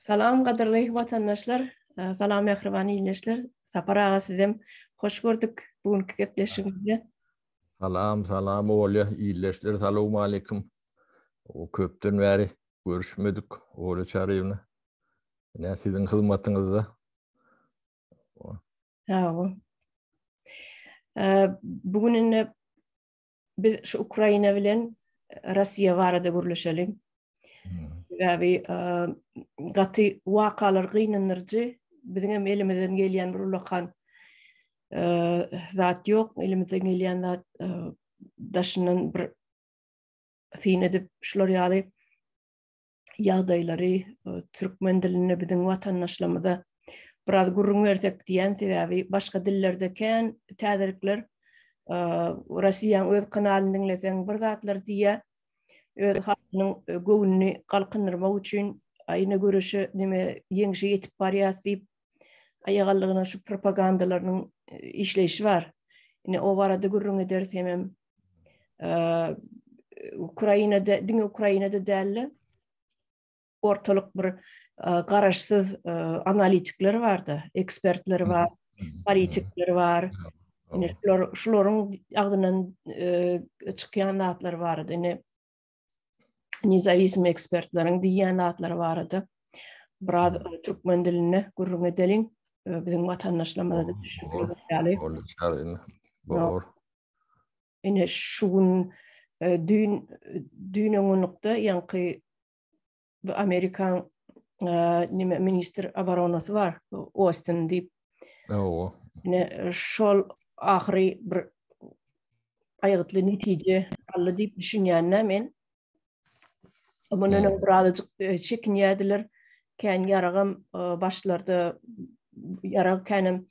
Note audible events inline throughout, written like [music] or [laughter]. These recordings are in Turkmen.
Salam qadırlı vatandaşlar, salam mehriban iňleşler. Sapar aga sizem hoş gördük bugünkü gepleşigimizi. Salam, salam oly iňleşler. Salam aleykum. O köpden beri görüşmedik. Oly çarewni. Näme sizin hyzmatyňyzda? Ha, o. E bugün inne biz şu Ukraina bilen Russiýa wara da gürleşelim. Hmm. yani e, gati waqalar gyn enerji bizin hem elimizden gelýän bir ulakan e, zat ýok elimizden gelýän zat e, daşynyň bir fiýne dip şular ýaly ýagdaýlary türkmen diline bizin watanlaşlamada biraz gurrun berdik diýen sebäbi başga dillerde kän täzirikler Rusiýany öz kanalyny dinleseň bir zatlar diýe öz hatynyň gowunny galkynyrma üçin aýna görüşi näme ýeňşi ýetip baryýas aýagallygyna şu propagandalaryň e, işleýişi bar. Ine o barada gürrüň eder semem. E, Ukrainada, diňe Ukrainada däldi. Ortalyk bir e, garaşsız analitikler vardı, ekspertler var, hmm. hmm. politikler var. Yine şlor, şlorun ağdının e, çıkayan dağıtları vardı. аны тәуелсиз экспертларыңды яна атлары барды. Бирақ türkmen dilini görýüňe täleň, bizin watanlaşmalary düşündirip biläýi. Ene şon dün dünýäniň nokady amerikan minister abaronos var, Austin diýip. Шол e, Nä şol ahyry aýy gitli netije aldyp мен Omun önüm burada çekin yediler. Kendi yarağım başlarda yarağ kendim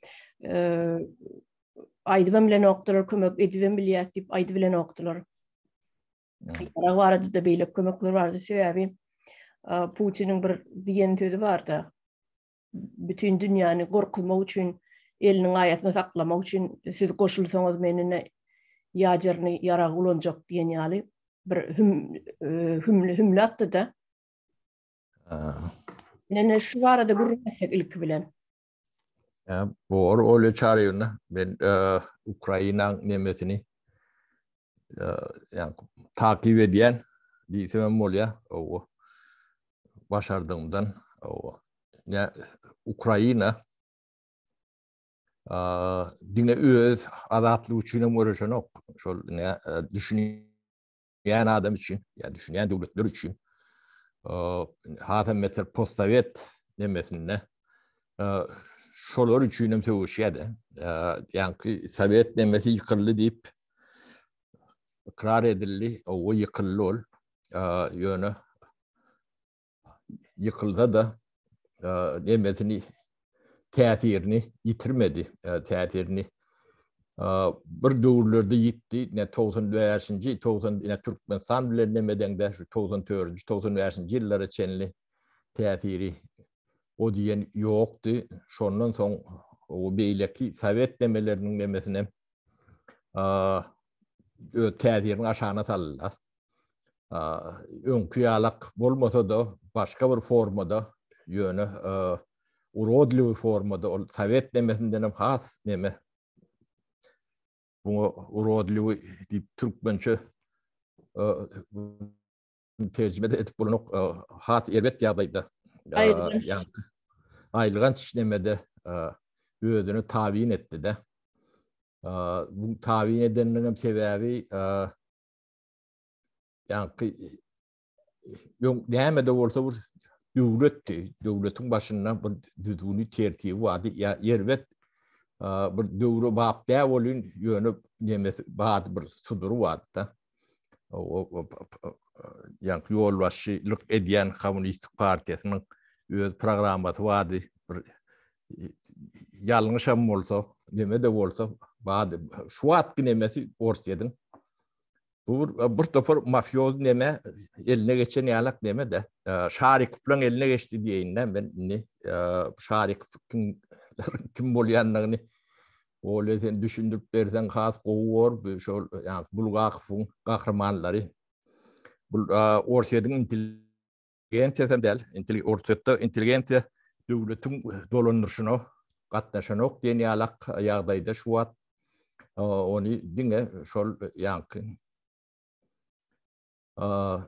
aydıvım bile noktalar kömök edivim bile yetip aydı bile noktalar. Yarağ vardı da böyle kömökler vardı sebebi Putin'in bir diyen tözü vardı. Bütün dünyanı korkulma için elinin ayasını saklama için siz koşulsanız menine yacarını yarağ ulanacak diyen yalıyım. hüm, e, hüml, hümlattı da. Nene şu var da görmesek ilk bilen. Ya, bu or öyle çağırıyor Ben e, Ukrayna nimetini e, yani, takip eden diyemem oluyor. O başardığımdan o ya Ukrayna dine üyüz adatlı uçuyla uğraşan ok. Şol ne düşünüyor düşünen adam için, yani düşünen devletler için ee, hatem meter postsovet nemesinle şolor üçünüm tevuşiyede. Ee, yani Sovet nemesi yıkıldı deyip ikrar edildi, o yıkıldı ol ee, yönü yıkıldı da nemetini e, təsirini yitirmedi, təsirini bir döwürlerde ýitdi, ne 90-njy, 90-njy ne türkmen sanlary nämeden de 94-nji, 90-njy ýyllara çenli täsiri o diýen ýokdy. Şondan soň o beýleki sowet nämeleriniň nämesine a ö täsirini aşana saldylar. A öňkiýalak bolmasa da başga bir formada ýöne urodly formada sowet nämesinden has neme уродливый түркменче tercüme de edip bunu e, hat elbet yağdaydı. E, ayrılgan işlemede ödünü taviyin etti de. E, bu taviyin edenlerin sebebi yani neyme de olsa bu devletti. Devletin başından bu düdüğünü tertibi vardı. Ya elbet bir döwri bap däwolyn ýönüp nemet bat bir suduru wagtda. O ýa-ni ýol başy lyk edýän kommunist partiýasynyň öz programmasy wady bir ýalňyşam bolsa, neme de bolsa bat şu wagtky nemesi ors ýedin. Bu bir tofor mafyoz neme eline geçen ýalak neme de şary kuplan eline geçdi diýenden ben ni [laughs] Oly sen düşündürüp bersen has gowur bu şol yani bulgaq fun qahramanlary. Bu Orsiyadyn intelligentsiýa sen däl, intelligent Orsiýada intelligentsiýa döwletiň dolanyşyny gatnaşan ok genialak ýagdaýda şu wat ony diňe şol ýanky. A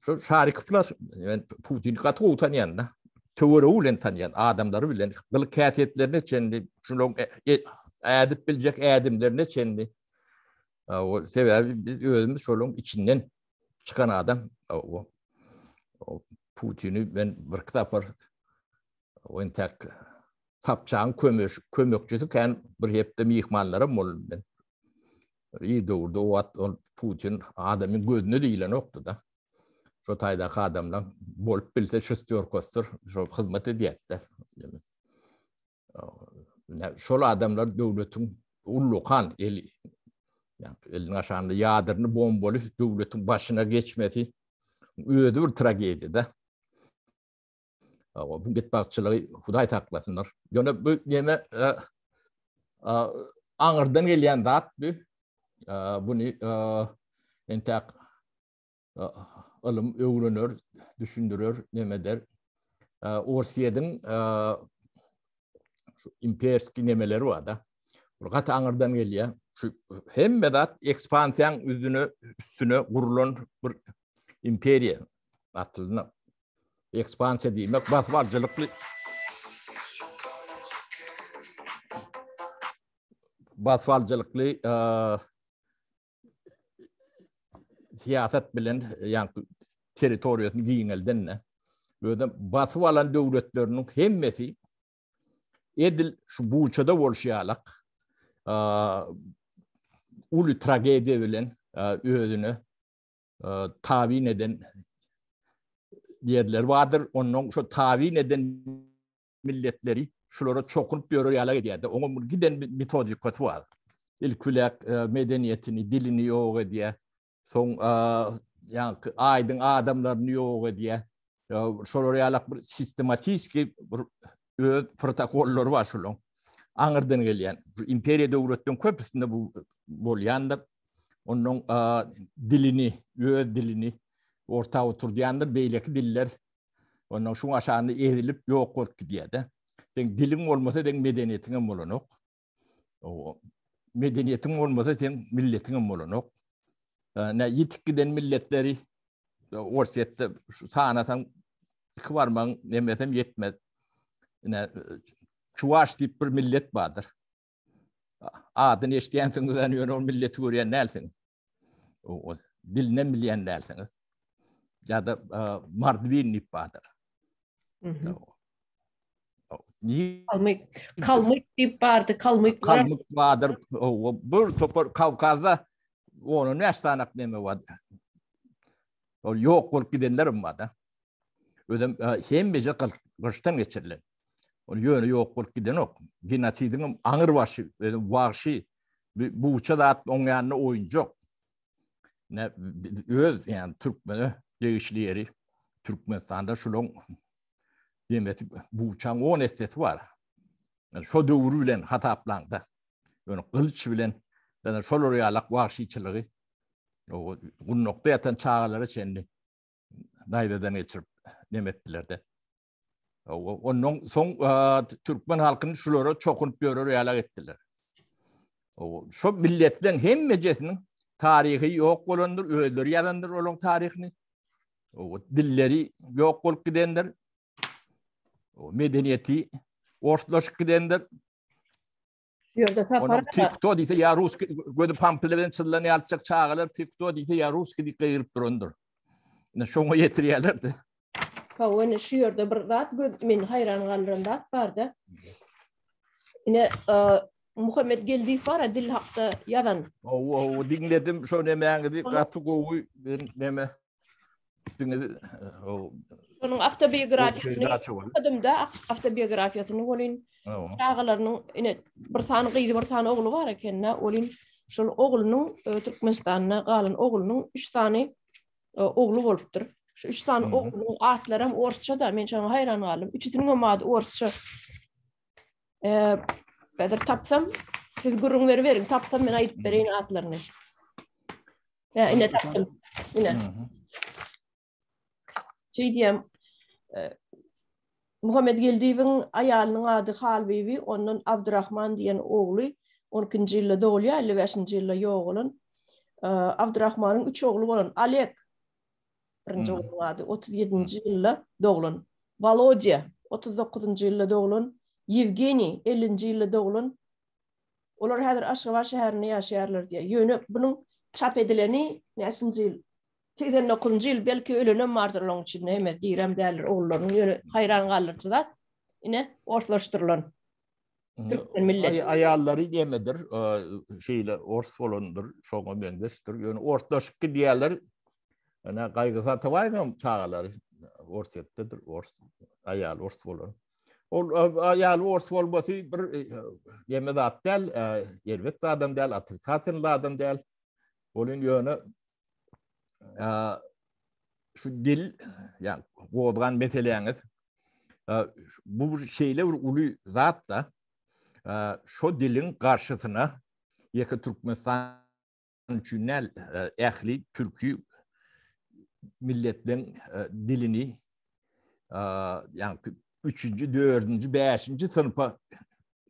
şu şarik kutlar, yani Putin gatrutanyň da. Töwrulen tanyan adamlar bilen gylkatetlerini çenli şunun e, e, edip bilecek edimlerine kendi o sebebi biz özümüz şolun içinden çıkan adam o, o Putin'i ben bir kitapar o intak tapçağın kömür kömökçüsü kan bir hepte mihmanlara molum ben. İyi doğurdu o at o Putin adamın gözünü değil noktu da. Şu taydaki adamla bol bilse şistör kostur, şu hizmet ediyette. şol adamlar döwletiň ullu eli. Yani, Elin aşağında yadırını bombolu devletin başına geçmedi. Öyledi bir tragedi de. Bu git bakçılığı huday taklatınlar. bu yeme e, e, anırdan geliyen dağıt bu. E, bu ne? En ılım e, övrünür, düşündürür, yeme der. E, Orsiyedin e, şu imperski nemeleri var da. Bu gat ağırdan geliyor. Şu hem medat ekspansiyan üzünü üstünü kurulun bir imperiya atlını. Ekspansiya demek bas var jılıqlı. Bas e, siyaset bilen yani teritoriyatın giyinildi ne. Böyden batı devletlerinin hemmesi edil şu buçada bolşyalak. Ee, ulu tragediya bilen e, özünü e, tavi neden yerler şu tavi neden milletleri şulara çokunup bir oraya ala gidiyordu. giden bir metodik kötü var. İlkülek medeniýetini medeniyetini, dilini ýok diye. Son ýa yani aydın adamlarını yok diye. E, şulara bir sistematik bir öz protokollor bar şol. Angırdan gelýän, şu imperiýa döwletden köp üstünde bu bolýan da onuň dilini, öz dilini orta oturdýan da beýleki diller onu şu aşağıny edilip ýok gorp gidýärdi. Sen dilin bolmasa sen medeniýetiň bolanok. O medeniýetiň bolmasa sen milletiň bolanok. Näme giden milletleri e, Orsiyette, sana tam, iki varman, nemetem yetmez. ne çuvaş dip bir millet badır. Adın eşdiyen tüngüden yön o milleti görüyen nelsin? O, o milyen nelsin? Ya da e, badır. Mhm. Ni kalmak kalmak dip bardı kalmak o, bir topar Kavkaz'da ne astanak neme o yok kork ödem e, hem Onu yönü yok kork giden ok. Genetidini anır vaşı, vaşı. Bu uça da on yanına oyuncu ok. Ne, öz, yani Türkmeni, değişleri, Türkmeni tanda şulon, demetik, bu uçan on esteti var. Yani, şu dövru ile hataplandı. Yani, kılıç ile, yani, şol oraya alak O, bu nokta yatan çağalara çenli. Daydadan geçirip, demettiler de. Onun son Türkmen halkını şulara çokunup görür yalak O Şu milletlerin hem meclisinin tarihi yok olundur, öyledir yalandır olan tarihini. Dilleri yok olup gidendir. Medeniyeti orslaşık gidendir. Yo, da sa para. Tik ya rus go de pam pilevin tilani alçak çağılır. Tik to ya rus Pawany şu ýerde bir rat gün men haýran galdyrynda bardy. Ine e, Muhammed geldi fara dil hakda yadan. O o dinledim şo näme ýa-da gatu gowy näme. Dinle o onun avtobiografiýasyny okudym da avtobiografiýasyny golyn. Ýagalarynyň ine bir sany gyzy bir sany ogly bar eken nä olyn şol oglunyň e, Türkmenistanyna galan oglunyň 3 sany e, oglu bolupdyr. şu üç tane oğlu atlarım orsça da men çan hayran galım üç tane gomad orsça e, bedir tapsam siz gurrun veri verin tapsam men ayıp bereyin atlarını ya ine tapsam ine şey diyem e, Muhammed Geldiyev'in ayalının adı Halbibi, onun Abdurrahman diyen oğlu, 12. yılda doğuluyor, 55. yılda yoğulun. Abdurrahman'ın üç oğlu olan Alek, birinji bolady 37-nji ýylda doglun Volodya 39-njy ýylda doglun Yevgeni 50-nji ýylda doglun olar häzir Aşgaba şäherini ýaşaýarlar diýe Ýöne bunun çap edileni näçinji ýyl tezden okunjy ýyl belki ölüne mardyrlar üçin näme diýrem däler oglaryň ýöne hayran galdyrdylar ýene orslaşdyrylan hmm. Türkmen milleti ayaallary diýmedir şeýle ors folundur şoňa bendestir ýöne orslaşyp diýerler ana gaýgysan tawaýmam çağalar ors etdir ors aýal ors bolar ol aýal ors bol bir e, ýeme zatdal e, ýerwet adam däl atrikatyn adam däl bolun ýöne e, şu dil ya gowdan meteleňiz bu şeýle uly zat da şu dilin garşysyna ýeke türkmen çünnel ähli türkü milletin e, dilini e, yani üçüncü, dördüncü, beşinci sınıfa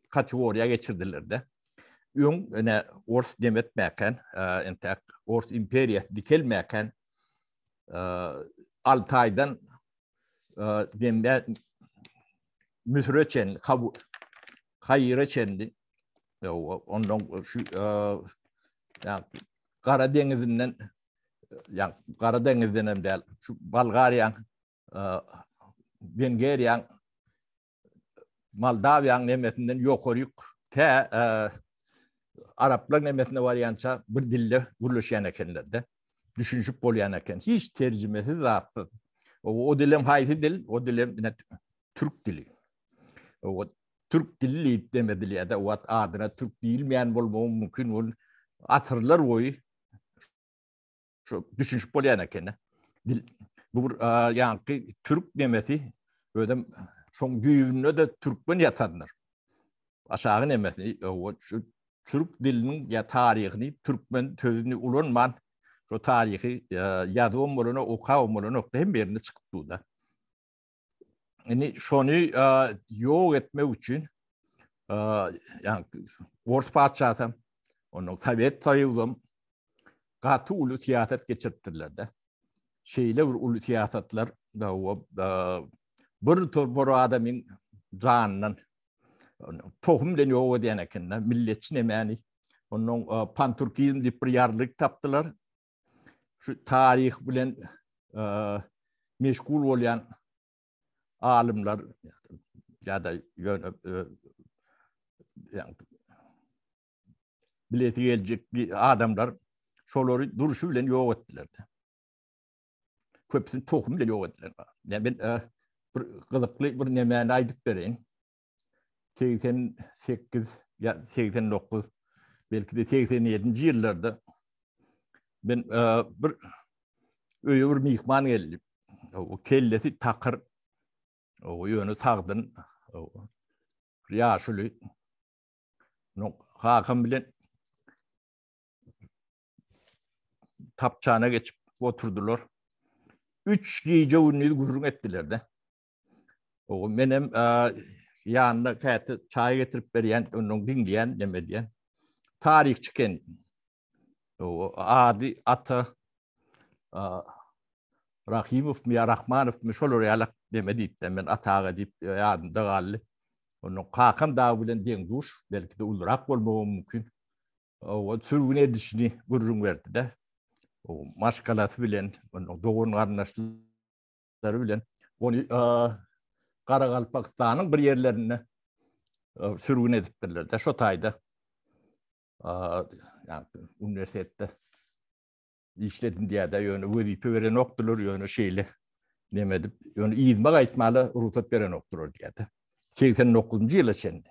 kategoriye geçirdiler de. Ün öne Ors demetmeken, entek Ors imperiyası dikelmeken Altay'dan e, demle müsre çenli, kabu, kayıra çenli, ondan şu yani Karadeniz'inden ya Kara Deniz'den hem de şu Bulgaryan, e, nemetinden yok Te Arablar Araplar nemetine var bir dille vuruluş yan ekenler de. Düşünçüp bol eken. Hiç tercümesi zaptı. O, o dilim hayti dil, o dilim ne, Türk dili. O, Türk dili deyip demediler da o adına Türk bilmeyen bol mümkün ol. Atırlar oyi, düşünüş polyanakene. Bu yani Türk nemesi böyle son güyümlü de Türkmen yatanlar. Aşağı nemesi o şu Türk dilinin ya tarihini, Türkmen sözünü ulanman şu tarihi e, yazım bolunu, okawım bolunu hem birini çıktı da. Yani şunu e, yok etmek için e, yani Word parçatam, onun tabiat sayıldım, gatı ulu tiyatat geçirttirler de. Şeyle bir ulu tiyatatlar da o da bir tur ul ul canının ul ul ul diyenekin de milletçi nemeni onun ul ul ul ul ul ul ul ul ul ul ul şolary duruşu bilen ýok etdiler. Köpüsini tohum bilen ýok etdiler. Näme eh, bir gyzykly bir näme aýdyp berin. 88 ýa 89 belki de 87-nji ýyllarda men eh, bir öýe bir mehman geldi. O kelleti taqır. O ýöni sagdyn. Riyaşuly. Nok, haqam bilen tapçana geçip oturdular. Üç giyice ünlü gürrün ettiler de. O menem e, yanında kayatı çay getirip veriyen, onun dinliyan, demediyan, deme diyen. Tarih çıken, o adi ata, a, Rahimov mi Rahmanov mi şol oraya alak men atağa deyip, yani da galli. Onun kakam da bilen den belki de ulurak olmağı mümkün. O, o, o, o, verdi de. maskalat bilen, doğun garnaşlar bilen, onu e, bir yerlerini sürgün edip de Da Şotay'da e, yani, üniversitede işledim diye de yönü vedipi veren okdurlar yönü şeyle demedip yönü iyidme gaitmalı ruhsat veren okdurlar diye de. 89. yıl için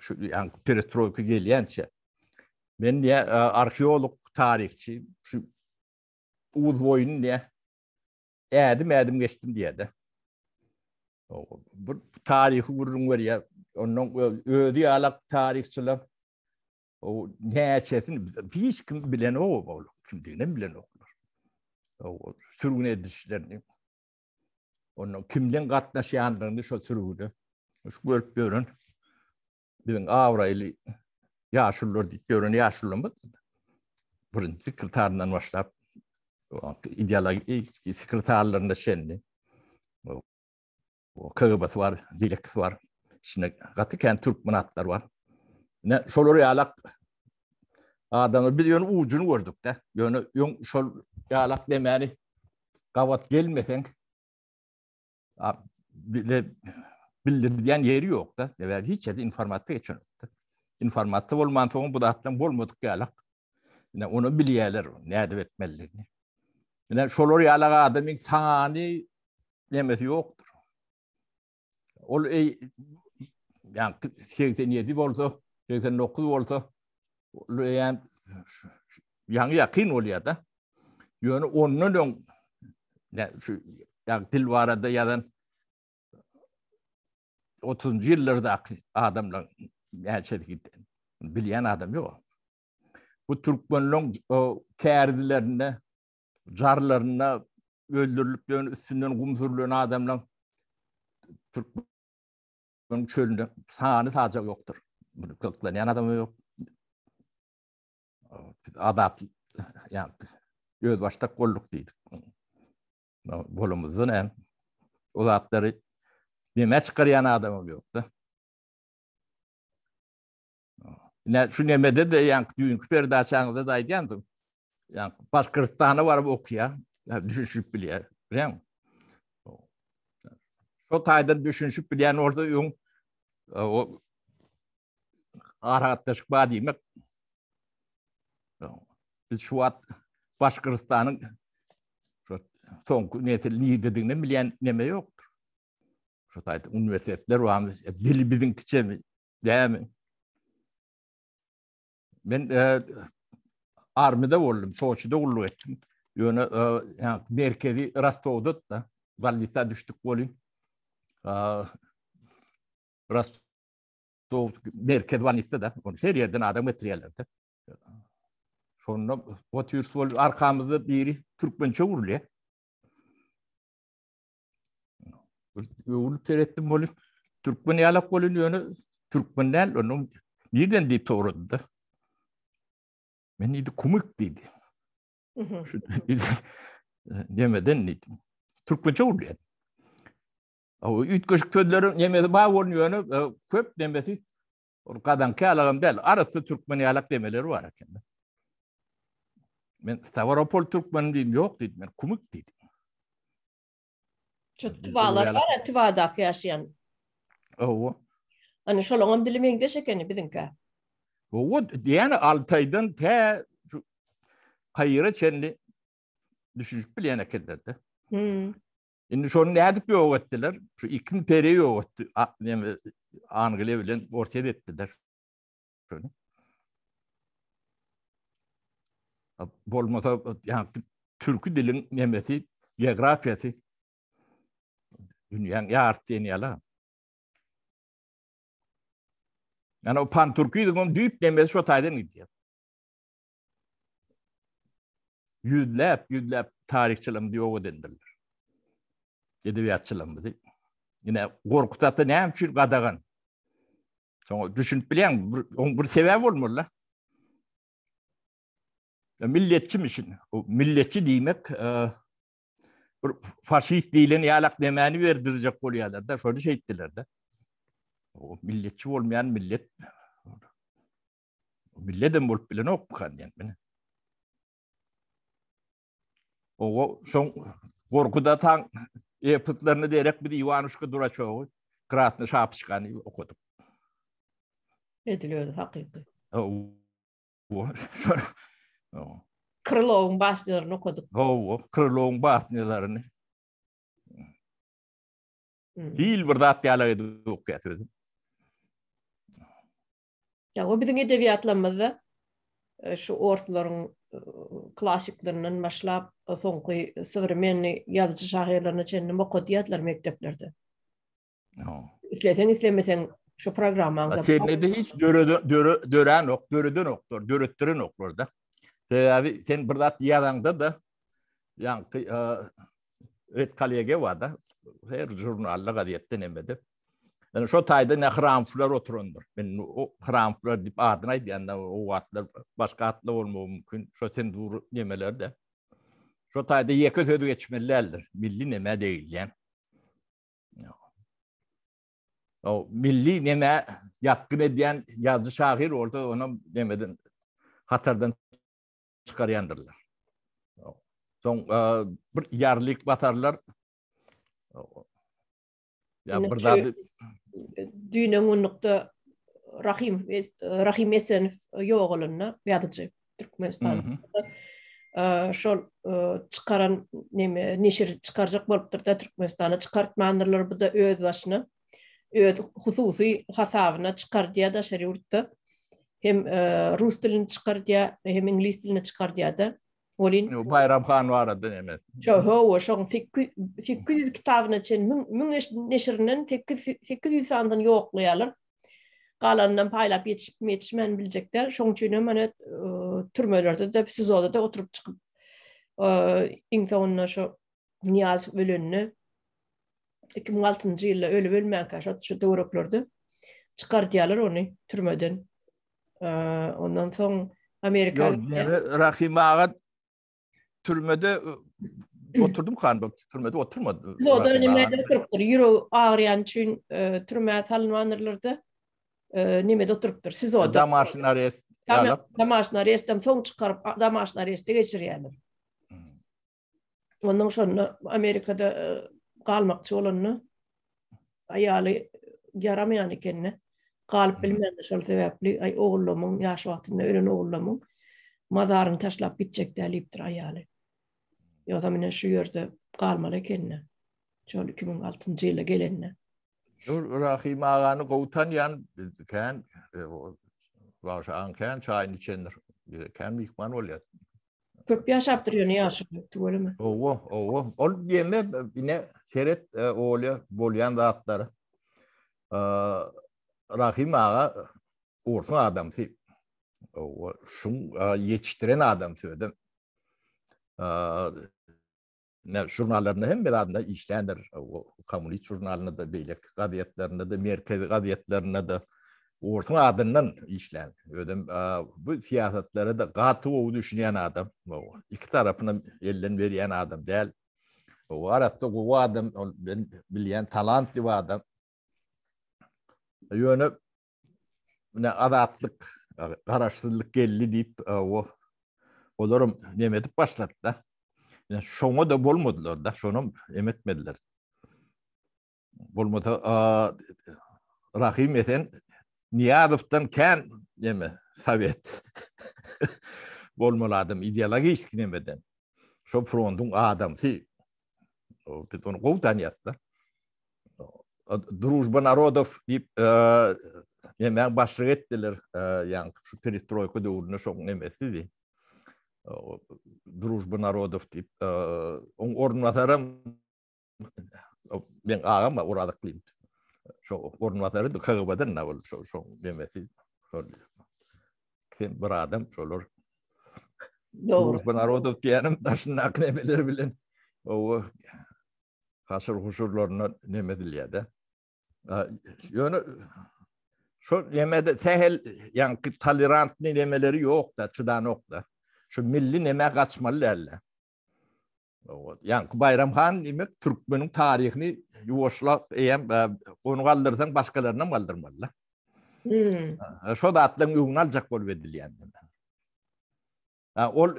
şu yani perestroika geliyen Men, Ben ya arkeolog, tarihçi, şu uz voyun ne. Ädim ädim geçtim diýdi. Bu tarih urun wer ýa onuň ödi alaq tarihçiler. O näçesini biç kim bilen o bolup kim diýen bilen o. O sürgün edişlerini. Onuň kimden gatnaşýandygyny şu sürgüde. Şu görüp görün. Bizim Avrayli ýaşullar diýip görün ýaşullar. Bu ýyl tarihinden başlap ideologik sekretarlarında şenli. O kıgıbat var, dilekt var. Şine gati ken Türk manatlar var. Ne şol oraya alak adamı bir yön ucunu gördük de. Yön şol yalak demeni kavat gelmesen bile bildirdiyen yeri yok da. Ne hiç yedi informatik geçen Informatik olmantı olmantı olmantı olmantı olmantı olmantı olmantı Men şolary alaga adamyň sanany demesi ýokdur. Ol ei ýa-ni şeýden ýetip bolsa, şeýden nokul bolsa, ýa-ni ýakyn bolýar da. Ýöne onuň ýa-ni dil warada ýadan 30-njy ýyllarda adamlar näçedigi bilýän adam ýok. Bu türkmenlong kärdilerini carlarına öldürülüp üstünden kumfürlüğüne adamla Türk'ün çölünde sağını sağacak yoktur. Kırklar yani adamı yok. Adat yani göz başta kolluk dedik. Bolumuzun en bir neme çıkarayan adamı yoktu. Ne, şu nemede de yani düğün küperdaçağınızda da aydiyandım. Yani Paşkırstan'a var okuya. Yani düşünüşüp biliyor. Biliyor musun? O tayda düşünüşüp biliyor. Yani orada yun o ara atlaşık bağ diyemek. Biz şu at Paşkırstan'ın son neyse ni dediğine milyen neme yoktur. Şu üniversiteler var. E, dili bizim kiçe mi? Değil armida boldum, Soçida ulluk etdim. Yöne e, yani merkezi Rostov'da da Valita düştük bolin. E, Rostov merkez Valita da her yerden adam etirelerde. Sonra o tür sol arkamızda biri Türkmençe vuruluyor. Ulup terettim bolin. Türkmen yalak bolin yönü Türkmenler onu nereden deyip doğradı Men idi kumuk dedi. Demeden mhm. [laughs] ne dedim. Türkmençe urluyad. O üç köşk tödleri nemedi ba orun yönü e, köp nemeti orkadan kalagam bel arası Türkmen alak demeleri var ekende. Men Stavropol türkmeni dedim yok dedim men kumuk dedim. Çok tuvalar var ya tuvada yaşayan. Oo. Ani şolongam dilimengde şekeni bidinka. Vod yani Altay'dan te kayıra çenli düşücük bile yana kederdi. Hmm. Şimdi şonu ne edip yok ettiler? Şu iklim peri yok etti. Yani Angliye bilen ortaya ettiler. Şöyle. Bolmata yani türkü dilin memeti, geografyası dünyanın ya arttığını yalan. Yani o Panturkiyum djupt Mesopotamya'dan gidiyor. Yüzlep, yüzlep tarihçilim diyor o dendirler. Edebiyatçilim dedi. Yine Korkut Ata ne yapıyor qadağan. Sonra düşünüp bilen bir, bir lan? olmur la. Milletçimişin. O milletçi demek e, bir faşist değilen yalak demeni verdirecek oluyorlar da şöyle şey ettiler de. o milletçi olmayan millet milletim bol bilen kan yani men o son korkuda tan e putlarını derek bir yuvanuşka dura çoğu krasny şap çıkan okudum ediliyordu hakiki o o o krılığın başlarını okudum o o krılığın başlarını Hmm. Hil bir dat yalagy duk ýatyrdym. Ya o bizim edebiyatlarımızda e, şu ortaların e, klasiklerinin başlap e, sonkı sıvırmenli yazıcı şahiyelerine çenli bu kod yadlar mekteplerdi. No. İstesen istemesen şu programı anlatma. Senle de hiç döre nok, döre de noktor, dörüttüre noktor Sebebi sen bir dat da yankı e, et kalyege vada her jurnalla adiyette nemedip Ben şu tayda ne hramflar oturundur. Ben o hramflar dip adına diyende o vatlar başka atla olmuyor mümkün. Şu sen dur nemeler de. Şu tayda yekö tödü geçmelerdir. Milli neme değil yani. O milli neme yatkın ediyen yazı şahir orada onu demedin hatardan çıkarayandırlar. Son e, bir yarlık batarlar. Ya yani burada düýnüň unukda Rahim Rahim Esen ýogulyna ýadyjy Türkmenistan. Mhm. Şol çykaran näme neşir çykarjak bolupdyr da Türkmenistana çykartmanlar bu da öz başyna öz hususy hasabyna çykardy da şeri urtda. Hem rus dilini çykardy, hem inglis dilini çykardy da. Olin. Yo bayram khan wara den emet. Jo ho wo şoň fikki fikki kitabyny çen müňe neşirinin fikki fikki sandan ýoklaýaly. Galandan paýlap ýetip meçmen biljekler. Şoň üçin hem ene türmelerde de siz ol da oturup çykyp. Eňse onuň şo Niaz Ölünni 2006-njy ýylda ölüp ölmäň kaşat şu töwreklerde çykardýarlar ony türmeden. Ondan soň Amerika Rahim Ağat türmede oturdum kan bak türmede oturmadı. Biz o dönemlerde oturup dur. Euro ağır yani çün türme talınlandırılırdı. Nemede oturup dur. Siz o da maaşın arayası. Da maaşın son çıkarıp da maaşın geçir yani. Hmm. Ondan sonra Amerika'da kalmak çoğulunu ayali yaramayan ikenini kalp hmm. bilmeyen de şöyle ay oğullumun yaş vaktinde ölen oğullumun mazarını taşlap bitecek deyip dur ýa da mene şu yörde kalmalı kendine. Çol 2006. yıla gelenine. Nur Rahim Ağa'nı kovutan yan kent varsa an çayın içindir. Kent bir ol ya. Köp yaş yaptırıyor ne yaşı Ol yine seyret oğlu e, boğuluyan dağıtları. E, Rahim Ağa orta adam sip. Oğlu, şun e, yetiştiren adam söyledim. ne jurnallarını hem bir işlendir. işleyenler o komünist jurnalını da beylik gadiyetlerine de merkez gadiyetlerine de orta adından işlen. Ödem e, bu siyasetlere da gatı o düşünen adam. iki tarafını elden veren adam değil. O arada o adam o, ben bir adam. E, Yönü ne adatlık karşılık e, geldi deyip o olurum nemetip da. Şonu da bolmadılar da, şonu emetmediler. Bolmadı, rakim eten, Niyadov'tan ken, yeme, sovet. [laughs] Bolmadı, ideologi istinemeden. Şo frontun adam, si, o, bit onu kovdan yattı. Druzba narodov, yip, yip, yip, yip, yip, yip, дружбы народов тип э он орнатарам мен агам урадык лим шо орнатары кгбдан на бол шо шо демеси шо кем бир адам шолор дружбы народов дианым дашын акне белер билен о хасыр хушурларына неме дилияда яны şu yemede tehel yani tolerantni nemeleri yok da çıdan yok da. şu milli neme kaçmalı derler. Yani Bayram Han demek Türkmenin tarihini yuvaşla eyem e, onu kaldırsan başkalarına mı kaldırmalı? Hmm. Şu da atlan yuvun alacak bol vedil yani. Ol,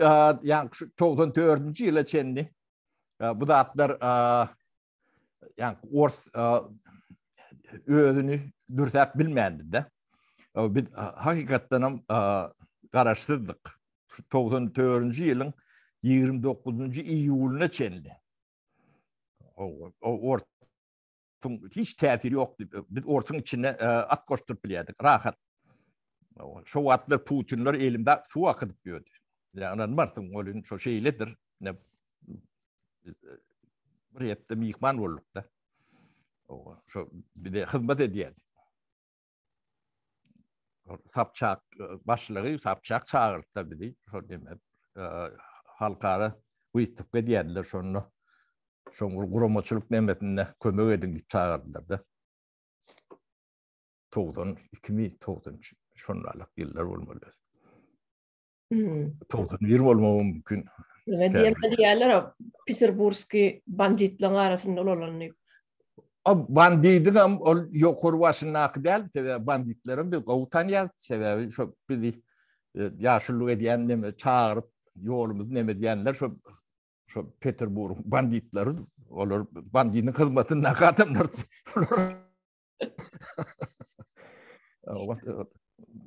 yani 94. yıla çendi. bu da atlar yan e, yani Ors a, e, özünü dürsep bilmendi de. E, bir hakikatten a, 94-nji ýylyň 29-njy iýuluna çenli. O o ortun hiç täsir ýokdy. Biz ortun içinde e, at goşdurup bilýärdik. Rahat. Şo atlar Putinler elimde su akdyp ýerdi. Ýani Martin Golin şo şeýledir. Ne bir ýetdi mihman bolupda. O şo bir de hyzmat edýärdi. sapçak e, başlığı sapçak çağırdı bir deyip şol demek halkara bu istifke diyenler şonu şon gurumaçlık nemetinde kömek edin diye çağırdılar da tozun ikimi tozun şonlarlık yıllar olmalı. Hmm. Tozun bir olmamı mümkün. Ve diğer diğerler Petersburg'ski banditlar arasında olanlık bandidin ol yokurvasın nakdel tebe banditlerin bir kovutanya sebebi şu bir e, yaşlılık ediyen neme çağırıp yolumuz neme diyenler şu şu Peterburg banditleri olur bandinin hizmetini nakatımlar.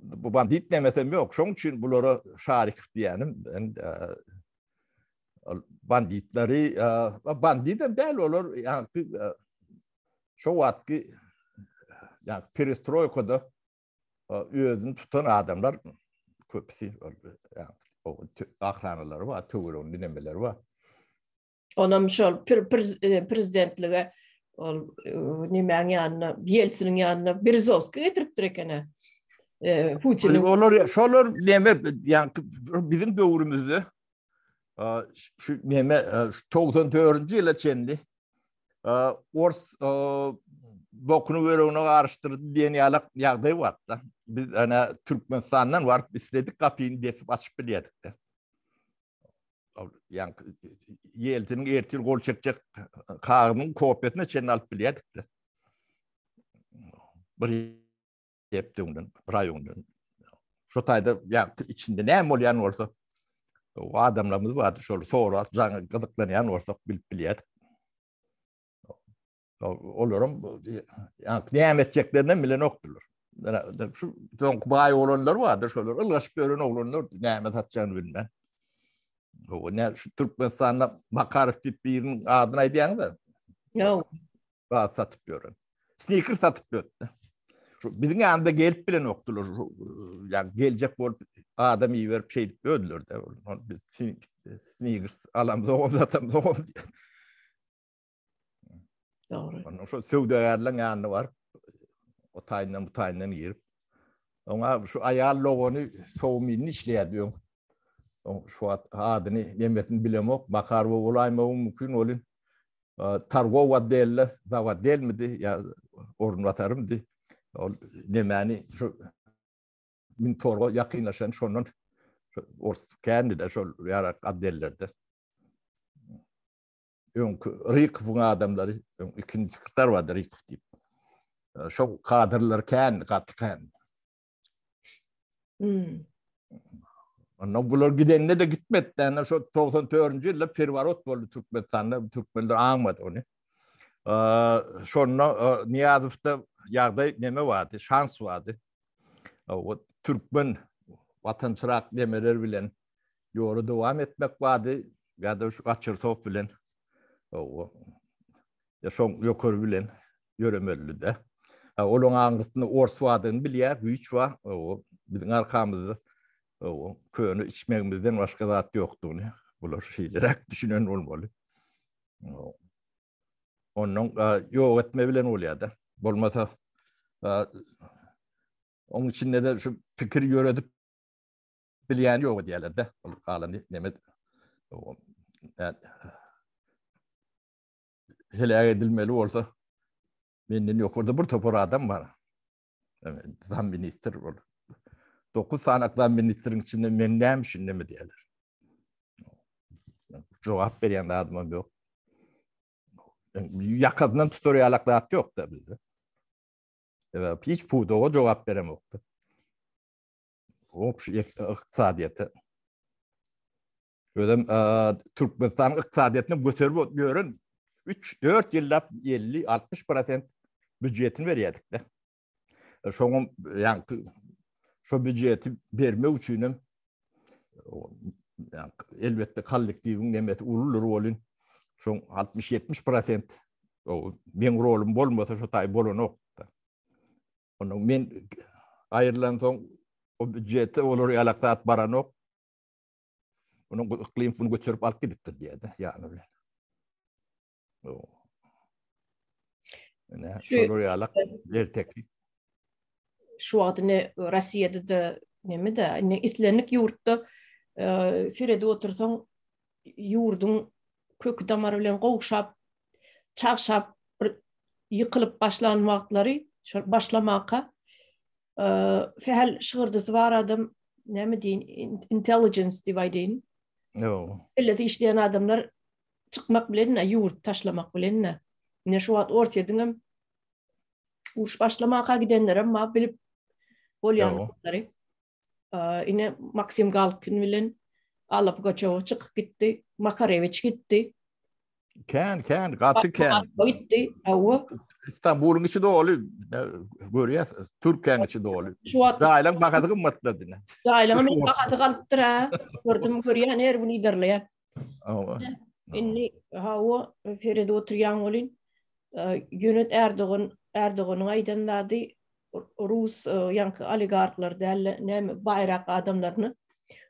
bu bandit nemetem yok. Şoň üçin bulara şarik diýenim. Ben e, banditleri e, banditler değil. olur, ýa-ni çoğu atki ya yani perestroykoda özün tutan adamlar köpsi Ya o ahlanalar var tuğur onun nemeler var ona mı şol pir, pir, e, prezidentlige ol e, nemeň ýanyna Yeltsiniň ýanyna bir zoska getirip durýar e. Putin. Onlar şolar neme yani bizim döwrümizde şu neme 94-nji ýyla çendi. ors bokunu verewne garıştırdı diýen ýalak ýagdaý wagtda. Biz ana Türkmenistandan wart biz dedik kapyny desip açyp bilýärdik. Ýa-ni ertir gol çekjek kagynyň kopetine çen alyp bilýärdik. Bir ýepdiňden, bir aýyňden. Şu taýda ýa içinde näme bolýan bolsa, o adamlarymyz bar, şol sowra, jaňy gyzyklanýan bolsa bilip bilýärdik. olurum. Yani devam edeceklerinden bile noktular. Şu donk bay olanlar vardı şöyle ılgaç börün olanlar devam edeceğini bilmem. O ne şu Türkmenistan'da Makarif deyip birinin adına ediyen de. Yok. Bazı satıp görün. Sneaker satıp görün. Şu birinin anda gelip bile noktular. E, yani gelecek bu adam iyi verip şey ödülür de. Sneakers alamız [laughs] oğum zaten Doğru. Onun şu sövde ayarlan var. O tayından bu tayından girip. Ona şu ayar logonu soğumini işleyediyorum. Şu adını Mehmet'in bilemi Bakar bu olay mı mümkün olin. Targo vaddeyle zava değil miydi? Ya orun vatarım di. O nemeni şu min torgo yakınlaşan şunun. Orta kendi de şu yarak adellerdi. öňkü rik bu adamlary ikinji kitar bar rik diýip. E, şo kadrlar kän gatkan. Hmm. Onda bular gidenle de gitmetdi. şo 94-nji ýylda perwarot boldy Türkmenistanda, Türkmenler aňmady onu. Ee, şonna e, Niyazov'da neme vardı, şans vardı. E, o Türkmen vatançırak demeler bilen yoru devam etmek vardı. Ya da şu açır top bilen. O, Ya şoň ýokary bilen ýörämelde. Ha olan aňgytyny ors wadyny bilýär, güýç wa. Oğu. Biziň arkamyzda oğu köni içmegimizden başga zat ýokdy ony. Bular şeýler hak [laughs] düşünen bolmaly. Onuň ýok etme bilen bolýardy. Bolmasa onuň içinde de şu pikir ýöredip bilýän ýok diýerler-de. O, galany nemet. Oğu. helak edilmeli orada. Benim yok orada burada bir adam var. Evet, tam minister olur. Dokuz sanaktan ministerin içinde mennem şimdi mi diyorlar. Cevap veren de adım yok. Yakadından tutuyor alaklat yok da bizde. Evet, hiç pudoğa cevap verem yoktu. Hop, iktisadiyeti. Ödem, Türkmenistan iktisadiyetini götürüp görün, 3-4 yılda 50-60 prosent büdjetini veriyorduk da. E, Şonun yani şu büdjeti verme üçünim yani elbette kollektivin nemeti urul rolün şon 60-70 prosent o men rolüm bolmasa şu tay bolonok da. Onun men ayrılan son o büdjeti olur alakta baranok. Onun iklim bunu götürüp alıp gidiptir diye de yani öyle. Ne şu yalak der tekni. Şu adı ne Rusya'da da ne mi de ne islenik yurtta eee şeyde otursan yurdun kök damar bilen qoqşap çakşap, yıqılıp başlanan vaqtları başlamaqa eee fehal şığırdı zvar adam ne mi deyin intelligence divide in. No. Elle işleyen adamlar çıkmak bilenine, yurt taşlamak bilenine. Yine şu at ort yedinim, uş başlamaka gidenler ma bilip, bol yazdıkları. Yine Maksim Galkin bilen, alıp goço çık gitti, Makarevich gitti. Ken, ken, gattı ken. Gitti, avu. İstanbul'un içi doğulu, görüye, Türkken içi doğulu. Zahilem bakadığım mıttı dedi. Zahilem bakadığım mıttı dedi. Zahilem bakadığım mıttı dedi. Zahilem bakadığım Inni hawa feride oturýan bolin. E, Yönet Erdogan Erdoğan'ın aydanlady Rus yankı e, oligarklar derle nem bayraq adamlarını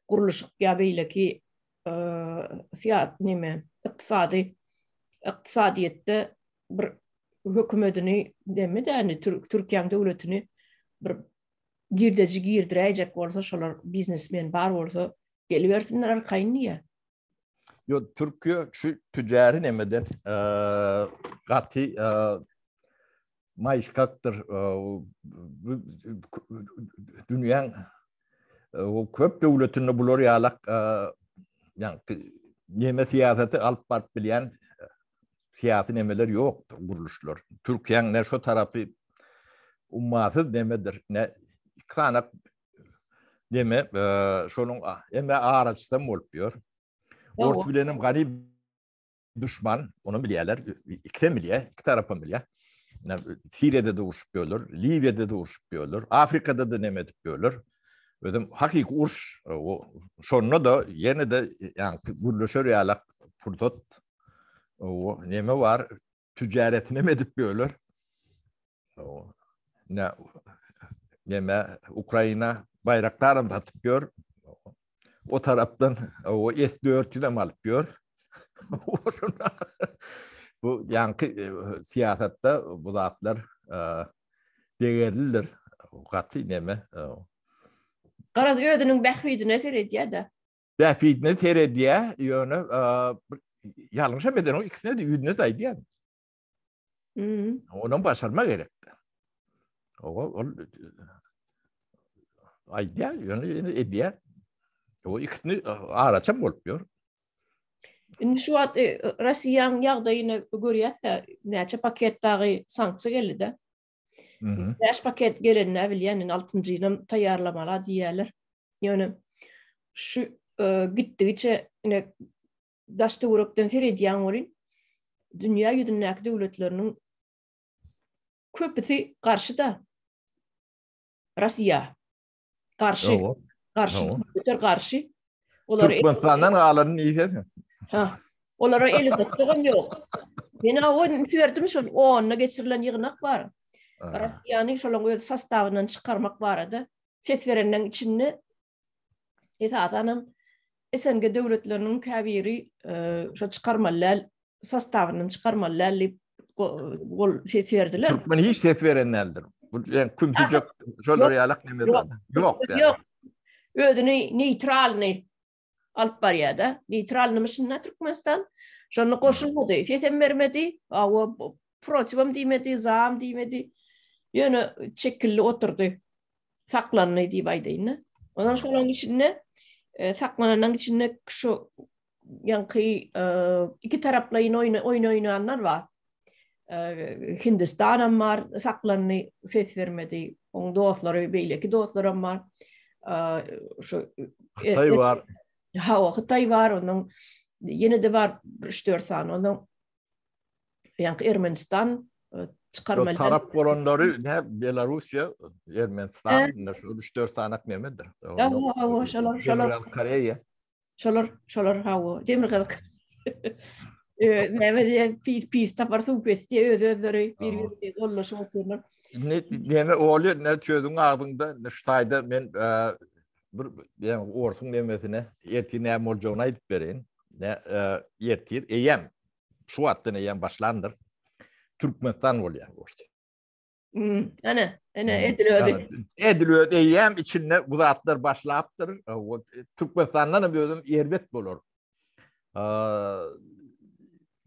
kuruluş gabeyle ki e, fiyat neme iqtisadi iqtisadiyette bir hükümetini demi de yani Türk Türkiye'nin devletini bir girdeci girdirecek olsa şolar biznesmen bar bolsa geliversinler arkayını ya. Yo Türkiye şu tüccari nemeden eee gati eee mayış kaktır dünyanın o köp devletini bulur yalak yani neme siyaseti alt part bilyen siyasi nemeler yoktur kuruluşlar. Türkiye'nin ne şu tarafı ummasız nemedir ne iklanak neme e, şonun eme ağır açıdan olup diyor. Ortvile'nin garip düşman, onu bilirler. İkte biliyor, iki tarafı biliyor. Yani, ıı, Suriye'de de urşup görülür, Libya'da da urşup görülür, Afrika'da da nemetip görülür. dedim hakik urş, e, o, sonra da yine de e, yani gürlüşür yalak purtot, e, o neme var, ticaret nemetip görülür. O, ne, neme Ukrayna bayraklarım tatıp gör, o taraftan o S4'ü de alıp diyor. bu yankı e, siyasatta bu zatlar e, değerlidir. Katı neme. Karaz ödünün behvidine terediye de. ne terediye yönü e, yanlış beden o ikisine de yüdüne daydı yani. Hmm. Onun başarma gerekti. O, o, o aydiya yönü ediye. O ikisini e, araçam bolup gör. Şimdi şu at e, Rusiyan yağda yine görüyat näçe paket dağı sanksiya geldi de. Mhm. Näçe paket gelenä bilýän in 6-njy ýyly taýarlamalar diýerler. Ýöne şu e, gitdiçe ine daşty Europadan seri diýan bolýar. Dünya ýüzündäki döwletleriniň köpüsi garşyda. Rusiya. Garşy. garşy, öter garşy. Olar Türkmenistan'dan galanyň iýeti. Ha. Olara eli dutdygam ýok. Men o ýerdim şol onna geçirilen ýygnak bar. Rusiýany şolan öz sastawynyň çykarmak barady. Ses berenden içinni esasanam Esen döwletleriniň käbiri e, şo çykarmalar sastawynyň çykarmalar lip gol ses berdiler. Türkmen hiç ses berenlerdir. Bu yani kümpücök şolary alak nemedi. Yok. Yok. ödünü neutralni alıp bar ýa-da. Neutralny maşyna türkmenistan. Şonu goşulmady. Sesem bermedi. Awa protivam diýmedi, zam diýmedi. Ýöne çekilli oturdy. Saklanyny diýip aýdyny. Onuň şolanyň içinde e, saklananyň içinde şu ýanky e, iki taraplaý oyna oyna oyna oyna anlar bar. E, Hindistanam bar, saklanyny ses bermedi. Onuň dostlary, beýleki dostlarym bar. E, [laughs] ha, o Hıtay var. Onun yeni de var 3-4 tane. Onun yani Ermenistan e, çıkarmalı. Tarap kolonları ne? Belarusya, Ermenistan. 4 tane akmemedir. Ha, ha, ha, ha, ha, ha, näme pis pis ne meni oly ne tüzüň agdyňda ne şutaýda men e, bir ýa orsuň nemesine ertine morjogyna aýdyp berin. Ne ertir e, eyem, Şu atdan eyem başlandyr. Türkmenistan bolýar gorşy. Ana, ana edilýär. Edilýär eýem içinde bu zatlar başlapdyr. E, Türkmenistandan biledim erwet bolar.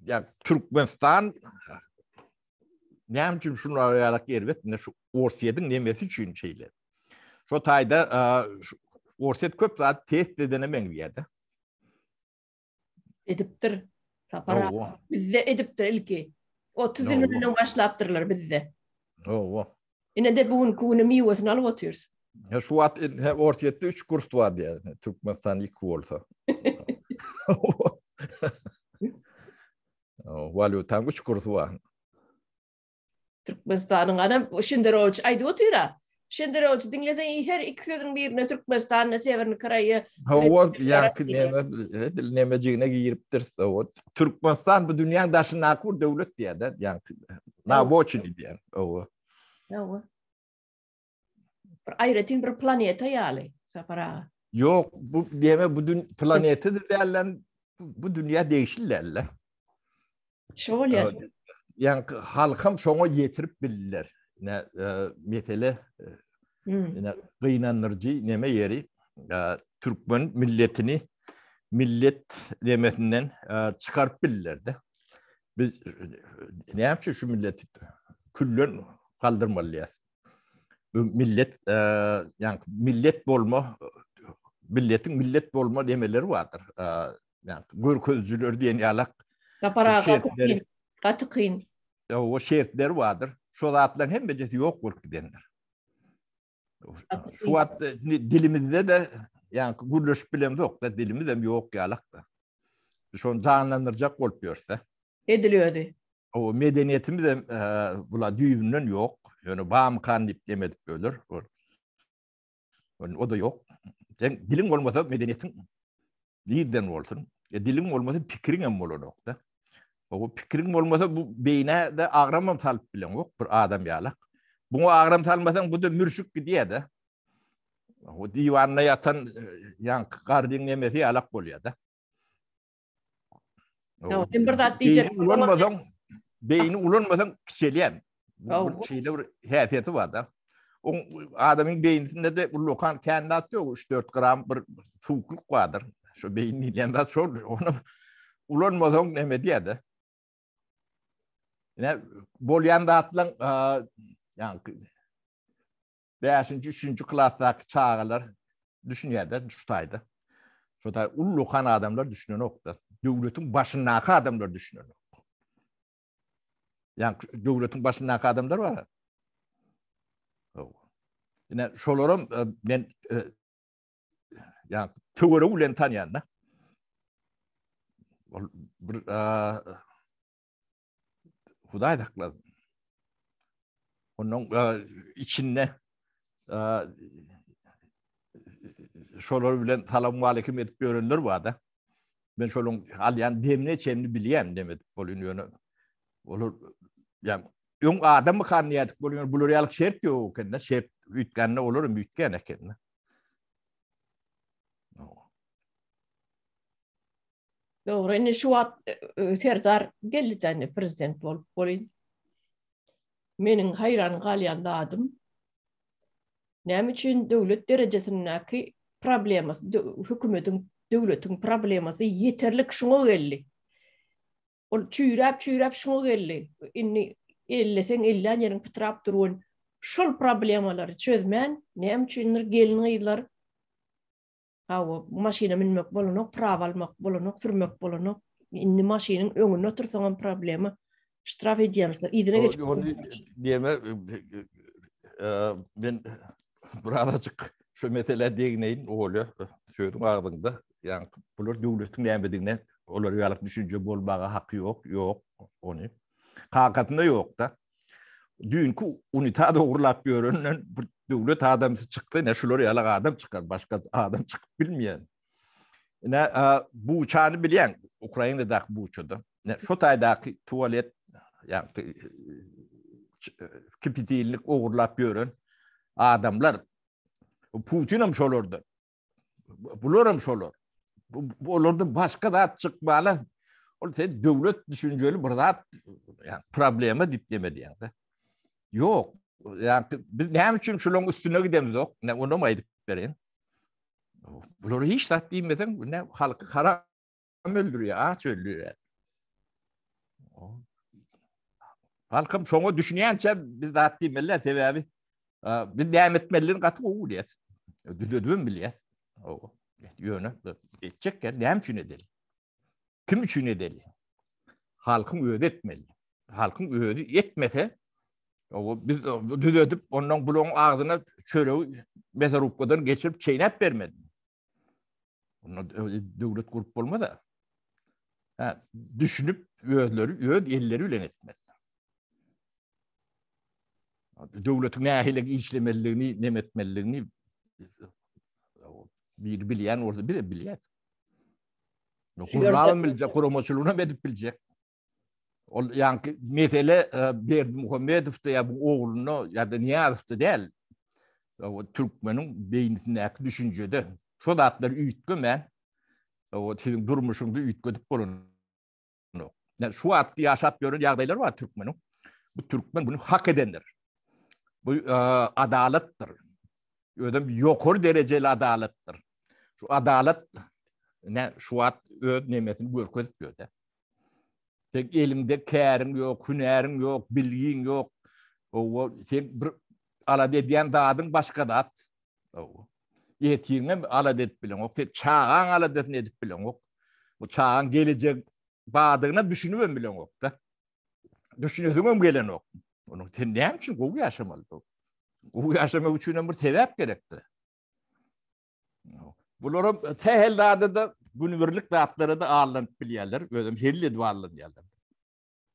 Ya Türkmenistan näme üçin şunu aýalak ýerwet, näme şu orsiýetiň nemesi üçin çeýle. Şu taýda e, orsiýet köp wagt test edene meň biýerde. Edipdir. Tapara. Bizde edipdir ilki. 30 ýyl bilen başlapdyrlar bizde. Owa. Ine de bugun kuny mi wasn al waters. Ya şu wat orsiýetde 3 kurs bar diýer. Türkmenistan 2 bolsa. Owa. Owa. Owa. Owa. Owa. Türkmenistan'ın ana şindir oç aydı otura. Şindir oç dingleden her iki sözün birine Türkmenistan'ın severni karayı. Ha o yani ne edil ne mejine girip tirsa o Türkmenistan bu dünyanın daşın akur devlet diye de yani na voçun diye o. Ya o. Bir ayrı tin bir planet ayali. Sa Yok bu deme bu dün planeti de değerlendir. Bu dünya değişilirler. Şöyle. yani halkım şoňa yetirip bildiler. Ne metele ne hmm. gynanırji neme yeri e, türkmen milletini millet demetinden e, çıkarıp bildiler de. Biz ne yapçı şu milleti küllün kaldırmalı Millet yani e, millet bolma milletin millet bolma demeleri vardır. Yani gör gözcüler yalak. Gatı Ya o şertler vardır. Şol adatlar hem bejesi yok olup dendir Şu ad e, dilimizde de yani gülüş bilen yok da dilimiz hem yok yalak da. Şon an canlandıracak olup görse. Ediliyordu. O medeniyetimiz de e, bula düğününün yok. Yani bağım kan dip demedik ölür. O da yok. Sen dilin olmasa medeniyetin nereden olsun? E dilin olmasa fikrin hem olun O pikirin olmasa bu beyne de ağramam talip bilen yok bir adam yalak. Bu ağram talmasan bu da mürşük diye de. O divanına yatan yan e, qardin nemesi yalak oluyor da. Beyni ulanmasan, beyni ulanmasan kişeliyem. Bu şeyle bir hefiyeti var da. O adamın beynisinde de bu lokan kendi atıyor. 3-4 gram bir suukluk vardır. Şu beynini ilen de [laughs] Onu ulanmasan ne diye Ne bolyan da atlan yani 5-ci 3-cü klassdaki çağlar düşünýärde tutaýdy. Şoňda ullu kan adamlar düşünýän okda. Döwletiň başynaky adamlar düşünýär. Yani döwletiň başynaky adamlar bar. Ýene şolaryň e, men e, ýa-ni töwereg bilen tanýan da. Huday takladın. Onun e, içinde e, şolor bilen talamu aleyküm edip görünür bu adam. Ben şolun hal yani demne çemni biliyem demet bolun yönü. Olur yani Yung adamı kanlı yedik bolun yönü. Bulur yalık şert yok kendine. Şert olur mu ütken ekenne. Doğru, yani şu vaat e, e, Serdar geldi tane prezident bol bolin. Menin hayran galyan da adım. Nem üçün devlet derecesindeki problemas, hükümetin devletin problemas yeterlik şuna geldi. Ol çüyrap çüyrap şuna geldi. İnni elle sen durun. Şol problemaları çözmän nem üçin gelin gelin Hawa bu maşina minmek bolunok, prav almak bolunok, sürmek bolunok. Indi maşinin öňüne otursaňam problemi strafe diýerler. Ýene geçip diýme, eee, e, e, men braçyk şu metele degneýin, ogly, söýdüm agdyňda. Ýani bular döwletiň näme olar ýalyk düşünje bolmagy haqqy ýok, ýok, ony. ýok da. görünen Dövlet adamı çıktı, ne şulur yalak adam çıkar, başka adam [laughs] çıkıp bilmeyen. Ne, e, bu uçağını bilyen, Ukrayna da bu uçudu. Şu tayda ki tuvalet, yani, kipitiyelik uğurlap görün, adamlar, Putin amş olurdu. Bulur amş Bu, bu başka da çıkmalı. Ol sen devlet düşünceli burada yani problemi diplemedi yani. Yok, Yani biz ne için şunun üstüne gidemiz yok. Ne onu mı edip vereyim? hiç zat diyemezsen ne halkı kara öldürüyor, aç öldürüyor. Halkım şunu düşünüyorsa biz zat diyemeliler sebebi. Biz näme etmeliyiz katı o uluyet. Düdüdüm biliyet. O yöne geçecekken näme için edelim? Kim için edelim? Halkım öğüt etmeli. Halkım öğüt etmese O Biz düdödüp ondan bloğun ağzına çöreği mezar ukkadan geçirip çeynep vermedim. Onu devlet kurup olmadı. Ha, düşünüp öğütleri, öğüt elleri ülen etmedi. Devletin nehilek işlemelerini, nemetmelerini bir bilen orada bir de bilen. Kurulağın bilecek, kurumaçılığına medip bilecek. ol yani metele e, Berdi Muhammedov da ya bu oğlunu ya da niye arıftı değil. O Türkmen'in beynisinde ek düşüncede. Şu atları üyütkü men. O sizin durmuşunda üyütkü dip bulun. Yani şu atlı yaşap görün yağdaylar var Türkmen'in. Bu Türkmen bunu hak edendir. Bu e, adalettir. Ödem yokur dereceli adalettir. Şu adalet ne şu at ö nemetini görkötüp gördü. Tek elinde yok, hünärim yok, bilgin yok. O sen bir ala dediyan dadın başka dad. O. Yetiğine ala dep bilen, o pek çağan ala dep nedip bilen o. Bu çağan gelecek bağdığına düşünüwem bilen o. Düşünüwem gelen o. Onu sen näme üçin o yaşamal bu? O yaşamak üçin bir sebep gerekdi. Bu tehel dadı da günürlük zatları da ağırlanıp bilyerler. Özüm hellid varlan geldi.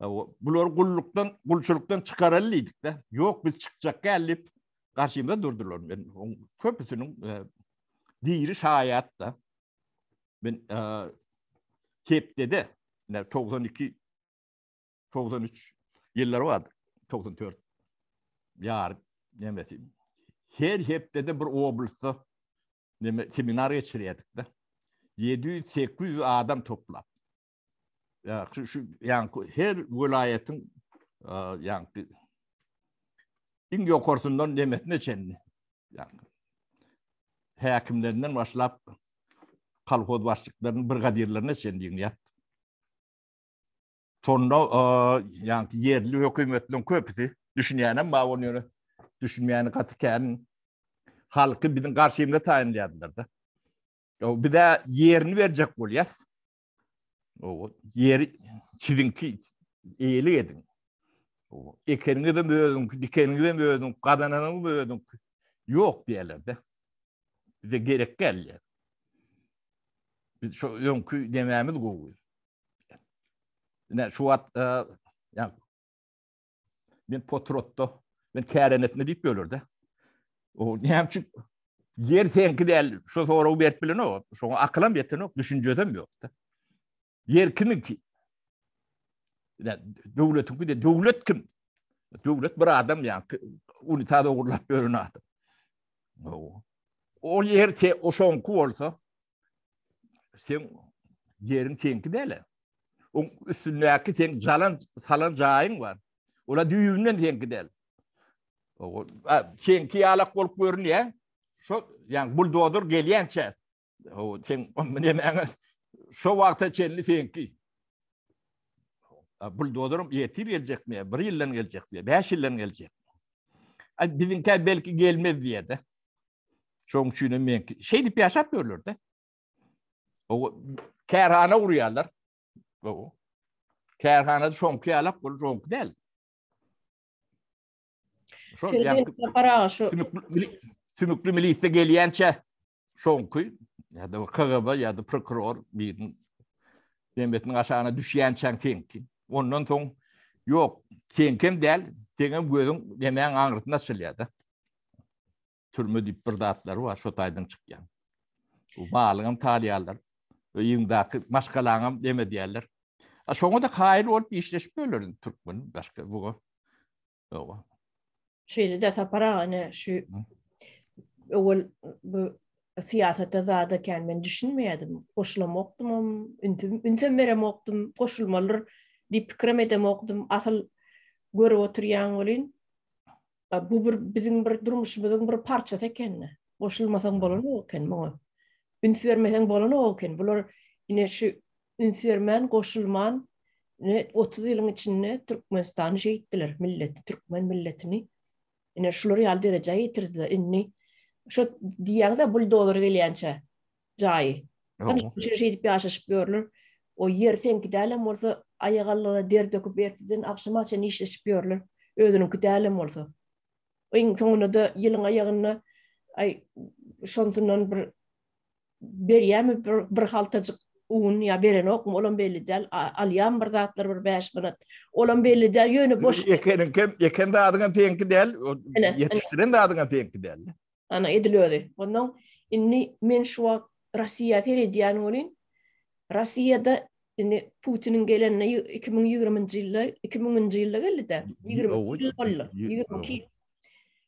E, Bular kulluktan, kulçuluktan çıkarallıydık da. Yok biz çıkacak gelip karşımda durdurlar. Ben köpüsünün e, diri da. Ben e, kepte de, 92, 93 yılları vardı. 94 yar nemesi. Her hep de bir oblısı nemesi seminar geçiriyedik de. 700-800 adam toplap. Ya şu, şu yani her vilayetin uh, yani ing yokursundan demetne çenni. Yani hakimlerinden başlap kalhoz başlıklarının bir kadirlerine çenni Sonra uh, yani yerli hükümetlerin köpüsü düşünyene ma onu düşünmeyeni katıken halkı bizim karşımıza tayinladılar da. O bir de yerini verecek bol yas. O yeri çizin ki eyle edin. Ekeni de mi ödün, dikeni de mi ödün, kadanana mı Yok diyeler de. Bize gerek gel ya. Biz şu yönkü demeğimiz kovuyuz. Ne şu at, e, ben potrotto, ben kerenetini deyip ölür de. O, yani çünkü yer senki del şu soru bert bilen o şu aklam yetin o düşüncedem yok da yer kimin ki de ki de devlet kim Döwlet bir adam ýa, yani, ta doğrulap görün adı o o yer te o şon ku sen yerin senki del o üstündeki sen jalan salan jaýyň var ola düyünden senki del o senki alak bolup görün ya şo yani buldozer gelýänçe o sen näme [laughs] şo wagta çenli fenki buldozerim ýetir geljekmi mi? 1 ýyldan geljek mi? 5 ýyldan geljek mi? A bizinki belki gelmez diýdi. Şoň üçin men şeýle ýaşap görlerdi. O kärhana urýarlar. O kärhana şoňky ýalap bol şoňky del. Şo, tümüklü milisi geliyençe şonkü, ya da KGB, ya da prokuror, bir denbetinin aşağına düşüyen çen kenki. Ondan son, yok, kenkem del, tegem gözün yemeğen anırtına çılyadı. Türmü dip bırdatları var, şotaydın çıkyan. Bu bağlıgın taliyalar, yyindakı, maşkalağın deme deyler. Şonu da kair olup işleş bölü bölü bölü bölü bölü bölü öwel bu siýasata zada kän men düşünmeýärdim. Goşulmak okdum, üntem berem okdum, goşulmalar diýip pikirem edem okdum. Asal görüp oturýan bolin. E, bu bir biziň bir durmuşymyzyň bir parça eken. Goşulmasaň hmm. bolan okken moňa. Ün sürmeseň bolan oken. Bular ine şu ün goşulman ne 30 ýylyň içinde Türkmenistan şeýitdiler, millet Türkmen milletini. Ine şular ýaly derejä ýetirdiler, inne şu diýär de bul dolar gelýänçe jaý. Onuň üçin jetip ýaşaş bürler. O ýer sen kidäle bolsa aýagallara der döküp ertiden akşama çen işleş bürler. Özüniň kidäle bolsa. Oň soňuna da ýylyň aýagyna aý şonsundan bir berýämi bir, bir halta un ýa beren ok olan belli däl alyan bir zatlar bir 5 minut olan belli däl yönü boş yekenin kem yeken de adına denk del yetiştiren de adına ana edilöde. Ondan inni men şu Rossiya teri diyanwolin Rossiya da inni Putinin gelenne 2020-nji ýyl, 2000-nji ýyl 20 2020.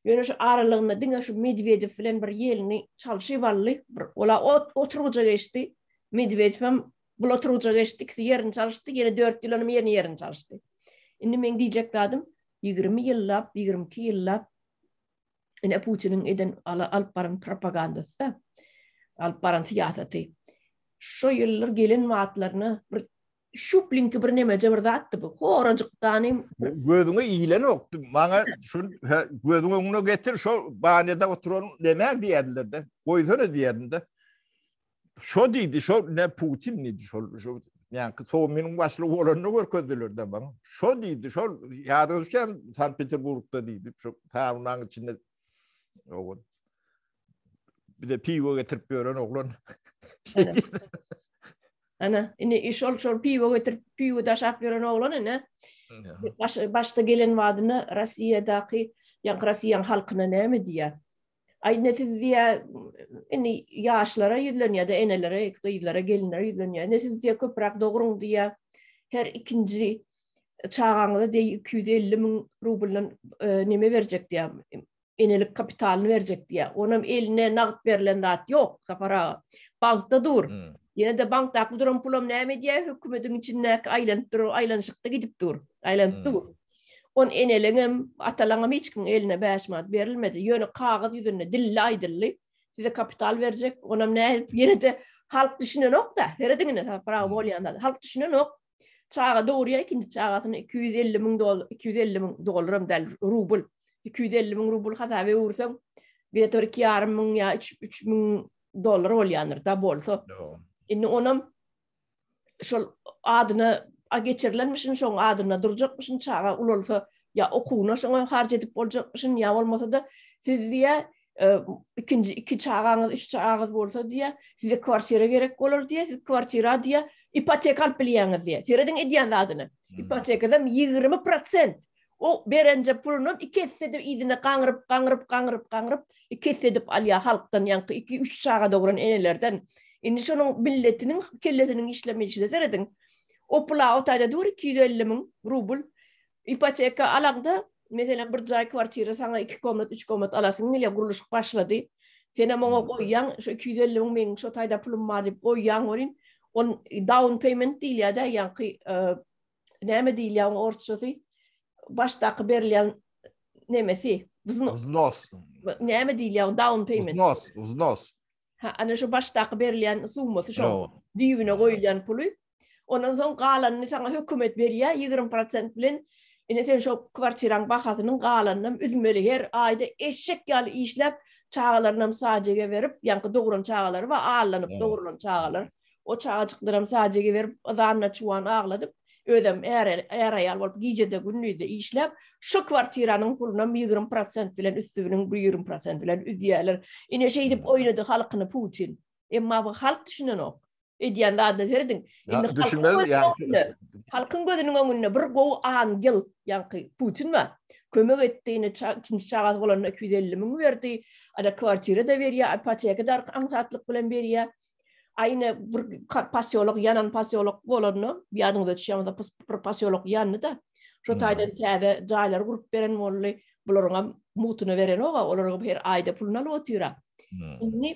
Ýöne şu aralygyna diňe şu Medvedev bilen bir ýelini çalşy barly, bir ola oturgyja geçdi. Medvedev hem bu oturgyja geçdi, ýerini çalşdy, ýene 4 ýyl onu ýerini ýerini çalşdy. Inni men diýjek 20 ýyllap, 22 ýyllap ene putinin eden ala al paran propaganda sta al siyasati şo yıllar gelin maatlarını bir şup linki bir neme jabrda attı bu horanjuk tanim gödüngä iilen oktu maňa şu gödüngä ugna getir şo banada oturan deme diýdiler de goýdur diýdiler de şo diýdi şo ne putin ne şo şo yani so minin başlı olanı görkezdiler de bana şo diýdi şo ýadyşkan Sankt Peterburgda diýdi şo taýnaň içinde oğlan. Bir de pivo getirip gören oğlan. [laughs] Ana, ini iş ol şol pivo getirip pivo da şap gören oğlan ini. Başta gelen vadını Rusya daqi, yan Rusya halkına näme diye. Ay nesi diye ini yaşlara yüdlen ya da enelere, kızlara gelinler yüdlen ya. Nesi diye köprak doğrun diye her ikinci Çağanlı de 250 min verecek diye. enelik kapitalını verecek diye. Onun eline nakit verilen at yok. Safara bankta dur. Hmm. Yine de bankta akıl duran pulum neyme diye hükümetin içine aylantır, aylanışıkta gidip dur. Aylantı hmm. On enelinim, atalanım hiç kim eline bağışmadı, verilmedi. Yönü kağıt yüzünü dilli aydırlı. Size kapital verecek. Onam [laughs] ne Yine de halk düşünün nok da. Heredingine para hmm. bolyanda. Halk düşünün nok. Çağa doğruya ikinci çağatını 250 bin dolar, 250 bin dolarım del 250 min rubul hasabe ursam, bir tor ki yarım min ya 3 min dollar olyanır da bolsa. Inni onam şol adna a geçirlenmişin şoň adyna durjakmyşyn çağa ul ya okuwna şo harç edip boljakmyşyn ya bolmasa da siz diye ikinci iki çağaňyz üç çağaňyz bolsa diye size kwartira gerek bolar diye siz kwartira diye ipoteka alyp bilýäňiz diye. Tereden edýän adyny. Hmm. Ipotekadan 20%. o berenje pulunun iki hisse izini izine qangırıp qangırıp qangırıp qangırıp iki hisse dep alya halktan yan iki üç çağa dogrun enelerden indi şonun milletinin kellesinin işlemejide deredin o pula o tayda dur 250.000 gelmin rubl ipoteka alaqda meselen bir jay kwartira sanga iki komat üç komat alasın ile quruluş başladı sene mo hmm. o yan şo iki şo tayda pulum ma dep o orin on down payment dilya da yan qı näme dilya on ortsuzı baştaqı berilen nemesi vznos. Neme diýil ýa-da down payment. Vznos, vznos. Ha, ana şu baştaqı berilen summa şu diýüne goýulan pul. Ondan soň galan näsa hökümet berýär 20% bilen ene sen şu kwartiran bahasynyň galanyny üzmeli her aýda eşek ýaly işläp çağalarynam sajege berip, ýa-ni dogrun çağalar we aýlanyp dogrun çağalar. O çağaçyklaram sajege berip, ödem ara ara ara gije de günnüde işläp şu kwartiranyň puluna 20% bilen üstü bilen 20% bilen üýeler ine şey dip hmm. oýlady halkyny Putin emma bu halk düşünen ok e edýän da da ýerdin ine düşünmeli ýani halkyň gödünin öňünde bir gowy angel ýani Putin ma kömek etdiňe ikinji çağat bolan 250 000 berdi ada kwartira da berýär ipoteka da angsatlyk bilen berýär aýna bir pasiolog ýanan pasiolog bolarny ýadyňda düşýär hem-de bir pasiolog ýanyny da şo hmm. taýdan täze jaýlar gurup beren bolly bularyňa mutuny beren oga olaryň her aýda puluna lotýara. Hmm. Indi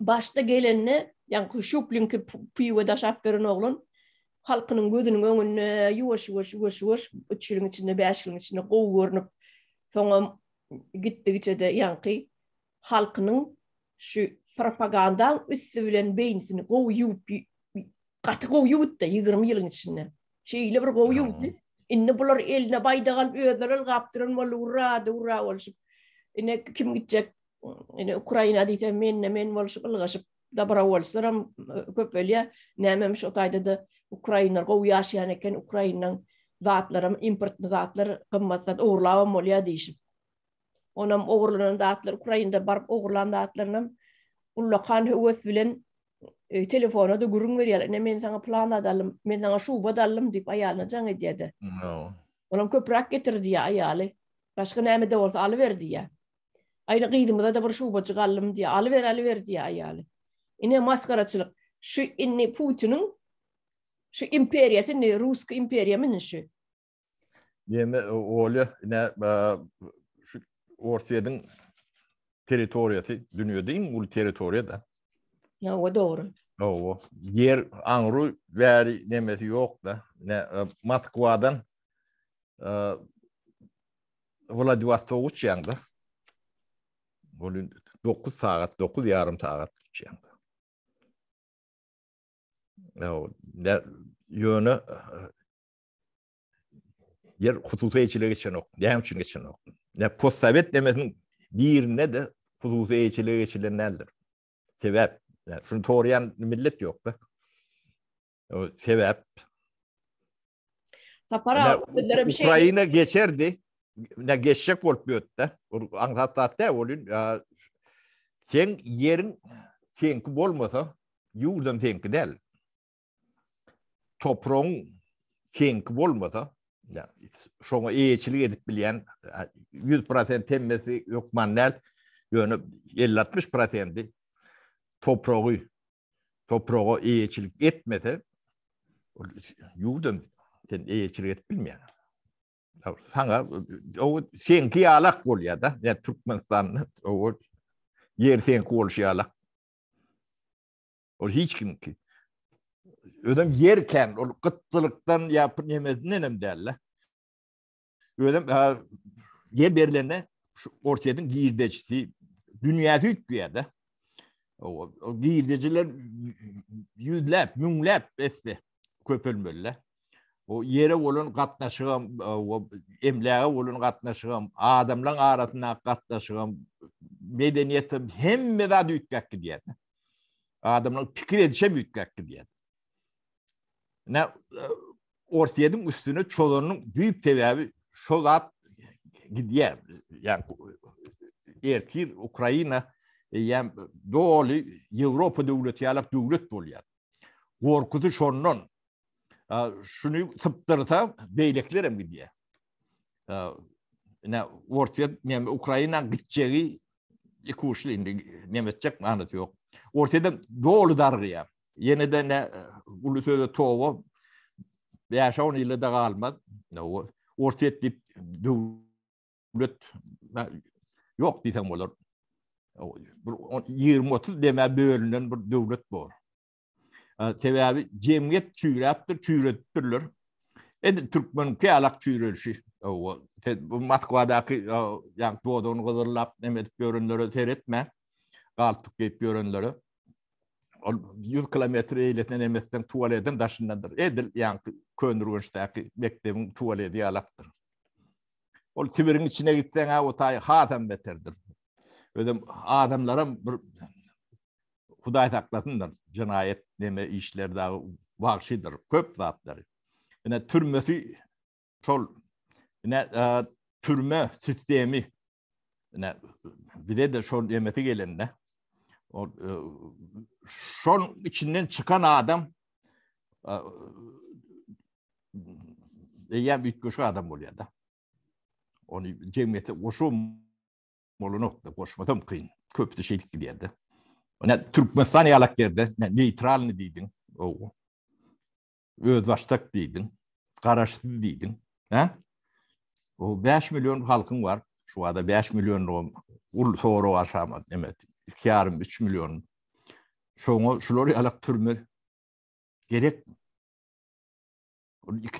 başda gelenni ýa-ni yani şu da şap beren oglan halkynyň gözüniň öňünde ýuwaş-ýuwaş-ýuwaş üçin içinde beş ýyl içinde gowy görnüp soňam gitdigiçe-de ýa-ni halkynyň şu propaganda üstü bilen beýnisini gowýup gatyp gowýup da 20 ýylyň içinde. Şeýle bir gowýup. Indi bular eline baýdagan galyp öýdürel gapdyran bolup urady, urady bolup. Ine kim gitjek? Ine Ukraina diýse men men bolup ulgaşyp da bara bolsa, köp bolýar. Nämemiş şu taýda da Ukrainer gowýaş ýany ken Ukrainanyň zatlary, import zatlary gymmatda oglawam bolýar diýip. Onam oglanyň zatlary Ukrainada barp oglanyň zatlarynyň ulla kan hüwes bilen e, telefona da gurun berýär. Näme men saňa plan adalym, men saňa şu badalym diýip aýalyna jaň edýärdi. No. Olam köp rak getirdi aýaly. Başga näme de bolsa aly berdi ýa. Aýda gydymda da bir şu bolsa galym diýip aly ber, aly ber diýip aýaly. Ine maskaraçylyk şu inni Putinin şu imperiýasy, ne Russki imperiýa meni şu. Näme oly, näme şu Ortiýadyň teritoriyatı dünya değil mi? Bu teritoriya da. Ya o doğru. O o. Yer anru veri nemeti yok da. Ne, e, Matkua'dan äh e, Vladivostok da. Bugün 9 saat, 9 yarım saat uçuyandı. Ya o. Ne, yönü e, yer hususu içine geçen yok. Ne hem için geçen Ne postsovet demesin Birine de huzuzi eğçili eğçilenlerdir. Sebep. Yani şunu doğrayan millet yok be. O sebep. Tapara yani, bir şey... geçerdi. Ne geçecek olmuyor da. Anlattı olun. Sen yerin tenki olmasa yurdun tenki değil. Toprağın tenki olmasa şoňa eýeçilik edip bilen 100% e, temmesi yok ýokmanlar ýöne 50-60% toprağı toprağa eýeçilik etmese ýurdum sen eýeçilik edip bilmeýän. Sana o senki ýalak bolýar da, ýa Türkmenistan o yer senki bolýar ýalak. Şey o hiç kim ki. Ödem yerken o kıttılıktan yapıp yemedi nenem derle. Ödem yer berlene şu ortiyedin giyirdeçti. Dünya büyük bir yerde. O, o giyirdeciler yüzlep, münlep etti köpülmülle. O yere olun katlaşığım, o emlaya olun katlaşığım, adamla arasına katlaşığım, medeniyetim hem de daha büyük bir yerde. Adamla fikir edişe büyük bir yerde. ne ortiyedin üstüne çolonun büyük tevabı şolat gidiye yani ertir Ukrayna e, yani doğalı Avrupa devleti alak devlet bolyan. Korkutu şonnon e, şunu tıptırta beyleklerim gidiye. Ne ortiyed ne Ukrayna gitçeği iki nemetçek anlatı yok. Ortiyedin doğalı dargıya. Yeni de ne ulu söyde tovo yaşa on ili de kalma orta etli dövlet yok diysem olur. 20-30 deme bölünen bir dövlet bor. Sebebi cemiyet çüyre yaptır, çüyre yaptırlar. Yani Türkmen ki alak çüyre yaptırlar. Ovo, bu matkuadaki yankı odun gıdırlap, nemet görünleri seyretme, kaltuk geyip görünleri. 100 kilometre eýletden emesden tuwaletden daşyndandyr. Edil yani ni köndürgen ştäki mekdebiň tuwaleti Ol tibirin içine gitten ha o tay hatam beterdir. Ödem adamlara bir Huday taklasınlar. Cinayet deme işler daha vahşidir. Köp vaatları. Yine türmesi çol. Yine e, türme sistemi. Yine bir de de şol yemeti O, son içinden çıkan adam büyük e, e, bitmiş adam oluyor da. Onu cemiyete koşum olu nokta koşmadım kıyın. Köptü şeylik gidiyordu. Ne Türkmenistan yalaklardı. Ne neutral ne dedin. O. Öz baştak dedin. Karaşlı dedin. Ha? O 5 milyon halkın var. Şu anda 5 milyon o ul soru aşama demet. yarım 3 milyon şoňa şolary alak türme gerek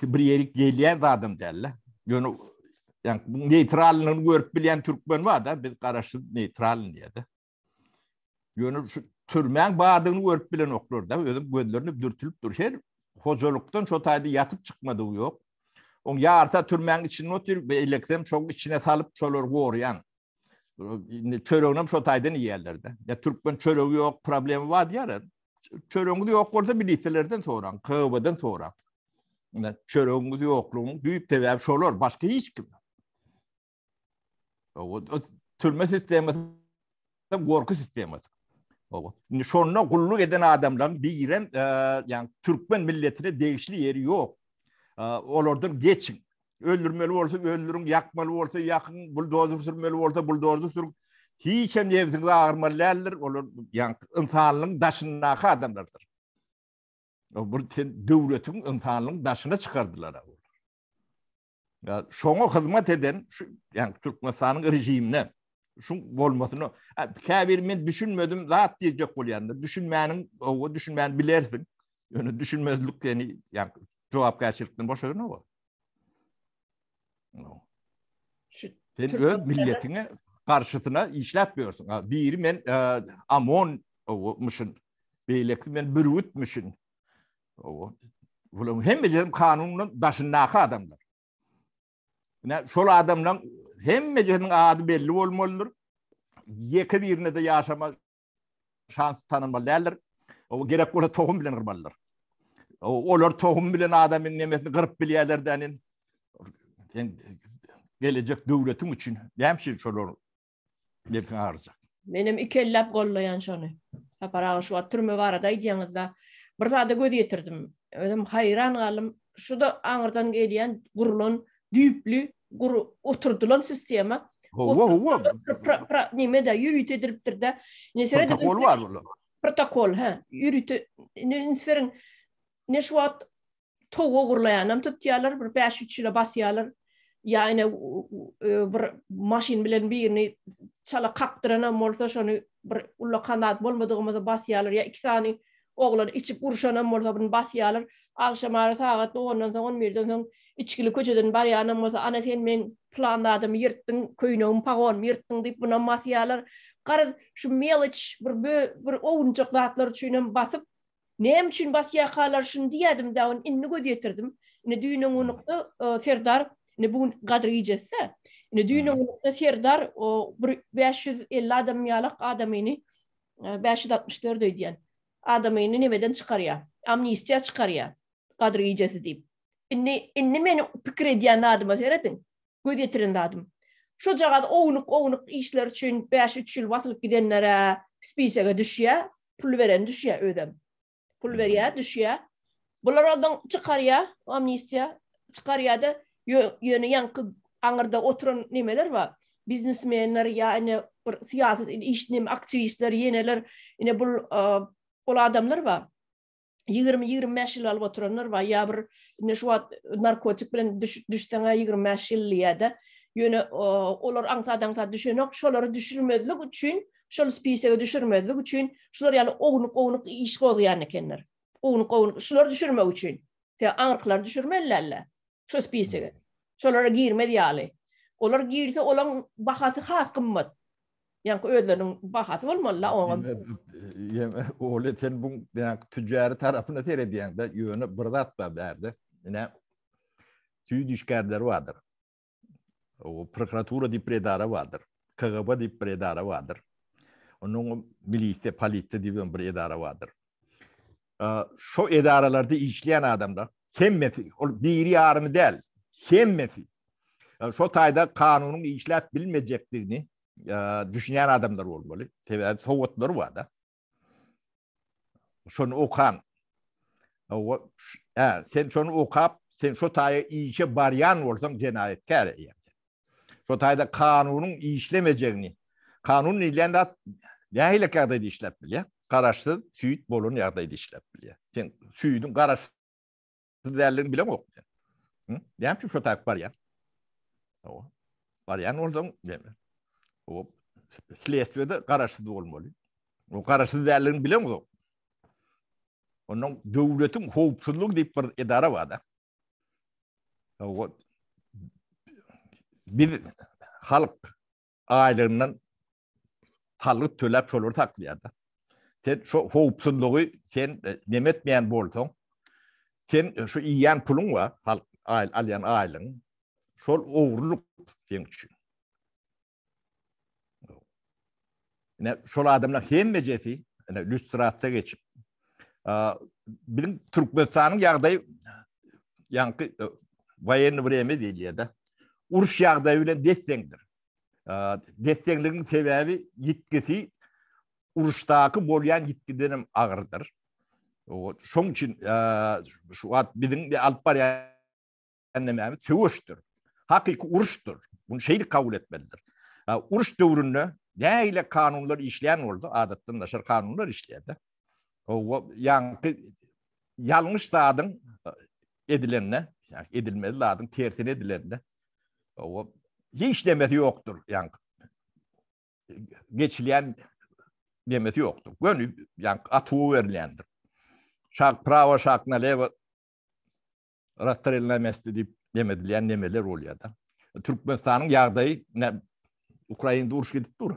bir yerik gelýär zadym derler. Ýöne yani bu neytralyny görüp bilen türkmen var da biz garaşy neytralyn diýdi. Yani şu türmen badyny görüp bilen oklar da özüm gözlerini dürtülüp durşer. Hojalykdan şotayda yatıp çıkmadı bu yok. On yarta türmenin içine oturup elektrem çok içine salıp çolar goruyan Çöröğünüm şotaydan iyerlerdi. Ya Türkmen çöröğü yok, problemi var yarın. Çöröğünü yok orada bilitilerden sonra, kıvadan sonra. Yani çöröğünü yokluğunu büyük tevap şolor, başka hiç kim. O, o türme sistemi, korku sistemi. Şimdi şonuna kulluk eden adamların bir giren, e, yani Türkmen milletine değişli yeri yok. E, olordur geçin. öldürmeli olsa öldürün yakmalı olsa yakın buldozer sürmeli olsa buldozer sür hiç hem yerdin ağırma lerler olur yani insanlığın daşına adamlardır o bir devletin insanlığın daşına çıkardılar ya yani, şonga hizmet eden şu yani Türk masanın rejimine şu olmasını kavir men düşünmedim rahat diyecek ol yani düşünmeyenin o düşünmeyen bilersin yani, düşünmezlik yani cevap karşılıklı ne mı Sen öz milletine karşıtına işletmiyorsun. E, bir men amon olmuşun. Beylekli men bürütmüşün. Ulan hem mecerim kanunun başındaki adamlar. Yani Şol adamdan hem mecerim adı belli olmalıdır. Yeke birine de yaşama şans tanımalıdır. O gerek ola tohum bilen kırmalıdır. Olar tohum bilen adamın nemetini kırp bilyelerdenin. yani gelecek devletim için hem şey sorun bir gün harca. Benim iki el lap kollayan şunu. şu at türme var da idiyanız da. Bir göz getirdim. Ödüm hayran kalım. Şu da anırdan geliyen kurulun düyüplü kuru oturtulan sisteme. Hova hova. Neyme de yürüt ediriptir de. Protokol var mı? Protokol ha. Yürüt ediriptir. Ne şu at. Togo gurlayanam tutyalar, bir 5-3 ila basyalar, yani e, bir maşin bilen birini çala kaktırana morsa şonu bir ulla kanat bolmadygymyzda basyalar ya iki sany oglan içip urşana morsa bir basyalar agşamara sagat 10-dan soň 11-den içkili köçeden bari ana namaza ana sen men planladym ýurtdyň köýnegim pagon ýurtdyň diýip bu namasyýalar gara şu melich bir bir owunçak zatlar çünüm basyp näme üçin basýa kalar şun diýdim da onu inni gödetirdim ne düýnüň unukdy e, serdar ne bu gadr ijesse ne düýne hmm. ulukda serdar o 550 adam ýalyk adamyny e, 564 diýen adamyny nemeden çykarýa amnistiýa çykarýa gadr ijesi diýip inne inne meni pikir edýän adam seretin göz ýetiren adam şu jagat owunuk owunuk işler üçin 5-3 ýyl wasyp gidenlere spisiýaga düşýä pul beren düşýä ödem pul hmm. berýä düşýä bular adam çykarýa amnistiýa da yöne yankı angırda oturan nemeler var. Biznesmenler ya yani bir siyaset işnim aktivistler yeneler yine bu o e, adamlar var. 20-25 ýyl alyp oturanlar we ýa bir şu narkotik bilen düşdiňe 25 ýyl ýa-da ýöne e, olar aňtadan ta düşenok şolary düşürmedik üçin şol spisege düşürmedik üçin şolar ýa-ni owunuk owunuk iş goýýan ekenler. Owunuk owunuk şolary düşürmek üçin. Te aňyklar düşürmelerler. şu spisige. Şolara girmedi ýaly. Olar girse olan bahasy has kymmat. Yani ki ödlerinin bahasy bolmaly la oňa. Ole bu yani tüjari tarapyna teredi yani da ýöne bir zat da derdi. Mine süý O prokuratura di predara wadyr. KGB di predara wadyr. Onu milite, palite di bir edara wadyr. Şo edaralarda işleyen adamlar Kemmesi. O biri yarımı değil. Kemmesi. Yani şu tayda kanunun işlet bilmeyecektiğini e, düşünen adamlar olmalı. Tebiyatı soğutları var da. Şunu okan. O, e, sen şunu okap, sen şu tayda işe bariyan olsan cenayetkar ya. Şu tayda kanunun işlemeyeceğini. Kanunun ilerinde ne hile kadar işlet bilir ya? Karaştı, süyüt bolun yağdaydı işlet bilir ya. Sen süyüdün, karaştı. Siz değerlerini bilem yok. Hı? Diyem ki şu tarif var ya. O. Var ya oradan demir. O Slesvede garaşı da olmalı. O garaşı değerlerini bilem yok. Onun devletin hopsuzluk deyip bir idara var da. O bir halk aylarından halı tölep şolur takviyada. Sen şu hopsuzluğu sen e, nemetmeyen Sen e, şu iyan pulun wa, hal ail alyan ailin. Şol owruluk sen üçin. Ne şol adamlar hem mejefi, ne lustratsiya geçip. A bilin Türkmenistanın yağday yankı vayen e, vremi değil ya da. Urş yağday öyle destengdir. A destengligin sebebi gitkisi bolyan gitgidenim ağırdır. şoň üçin e, şu at bizin bir alt bar ýa-da söwüşdür. Hakyky uruşdur. Bunu şeýlik kabul etmelidir. E, uruş döwründe näyle kanunlar işleyen boldy? Adatdan daşar kanunlar işleýärdi. O ýa-ni ýalňyş daýdyň e, edilenine, ýa edilmeli daýdyň tersine edilenine. O hiç demeti yoktur yani geçilen demeti yoktur gönü yani atuğu verilendir şak prawa şak na lewa rastrelna mesti dip demedil yani nemeler rolyada Türkmenistanyň ýagdaýy Ukrainada uruş gedip dur.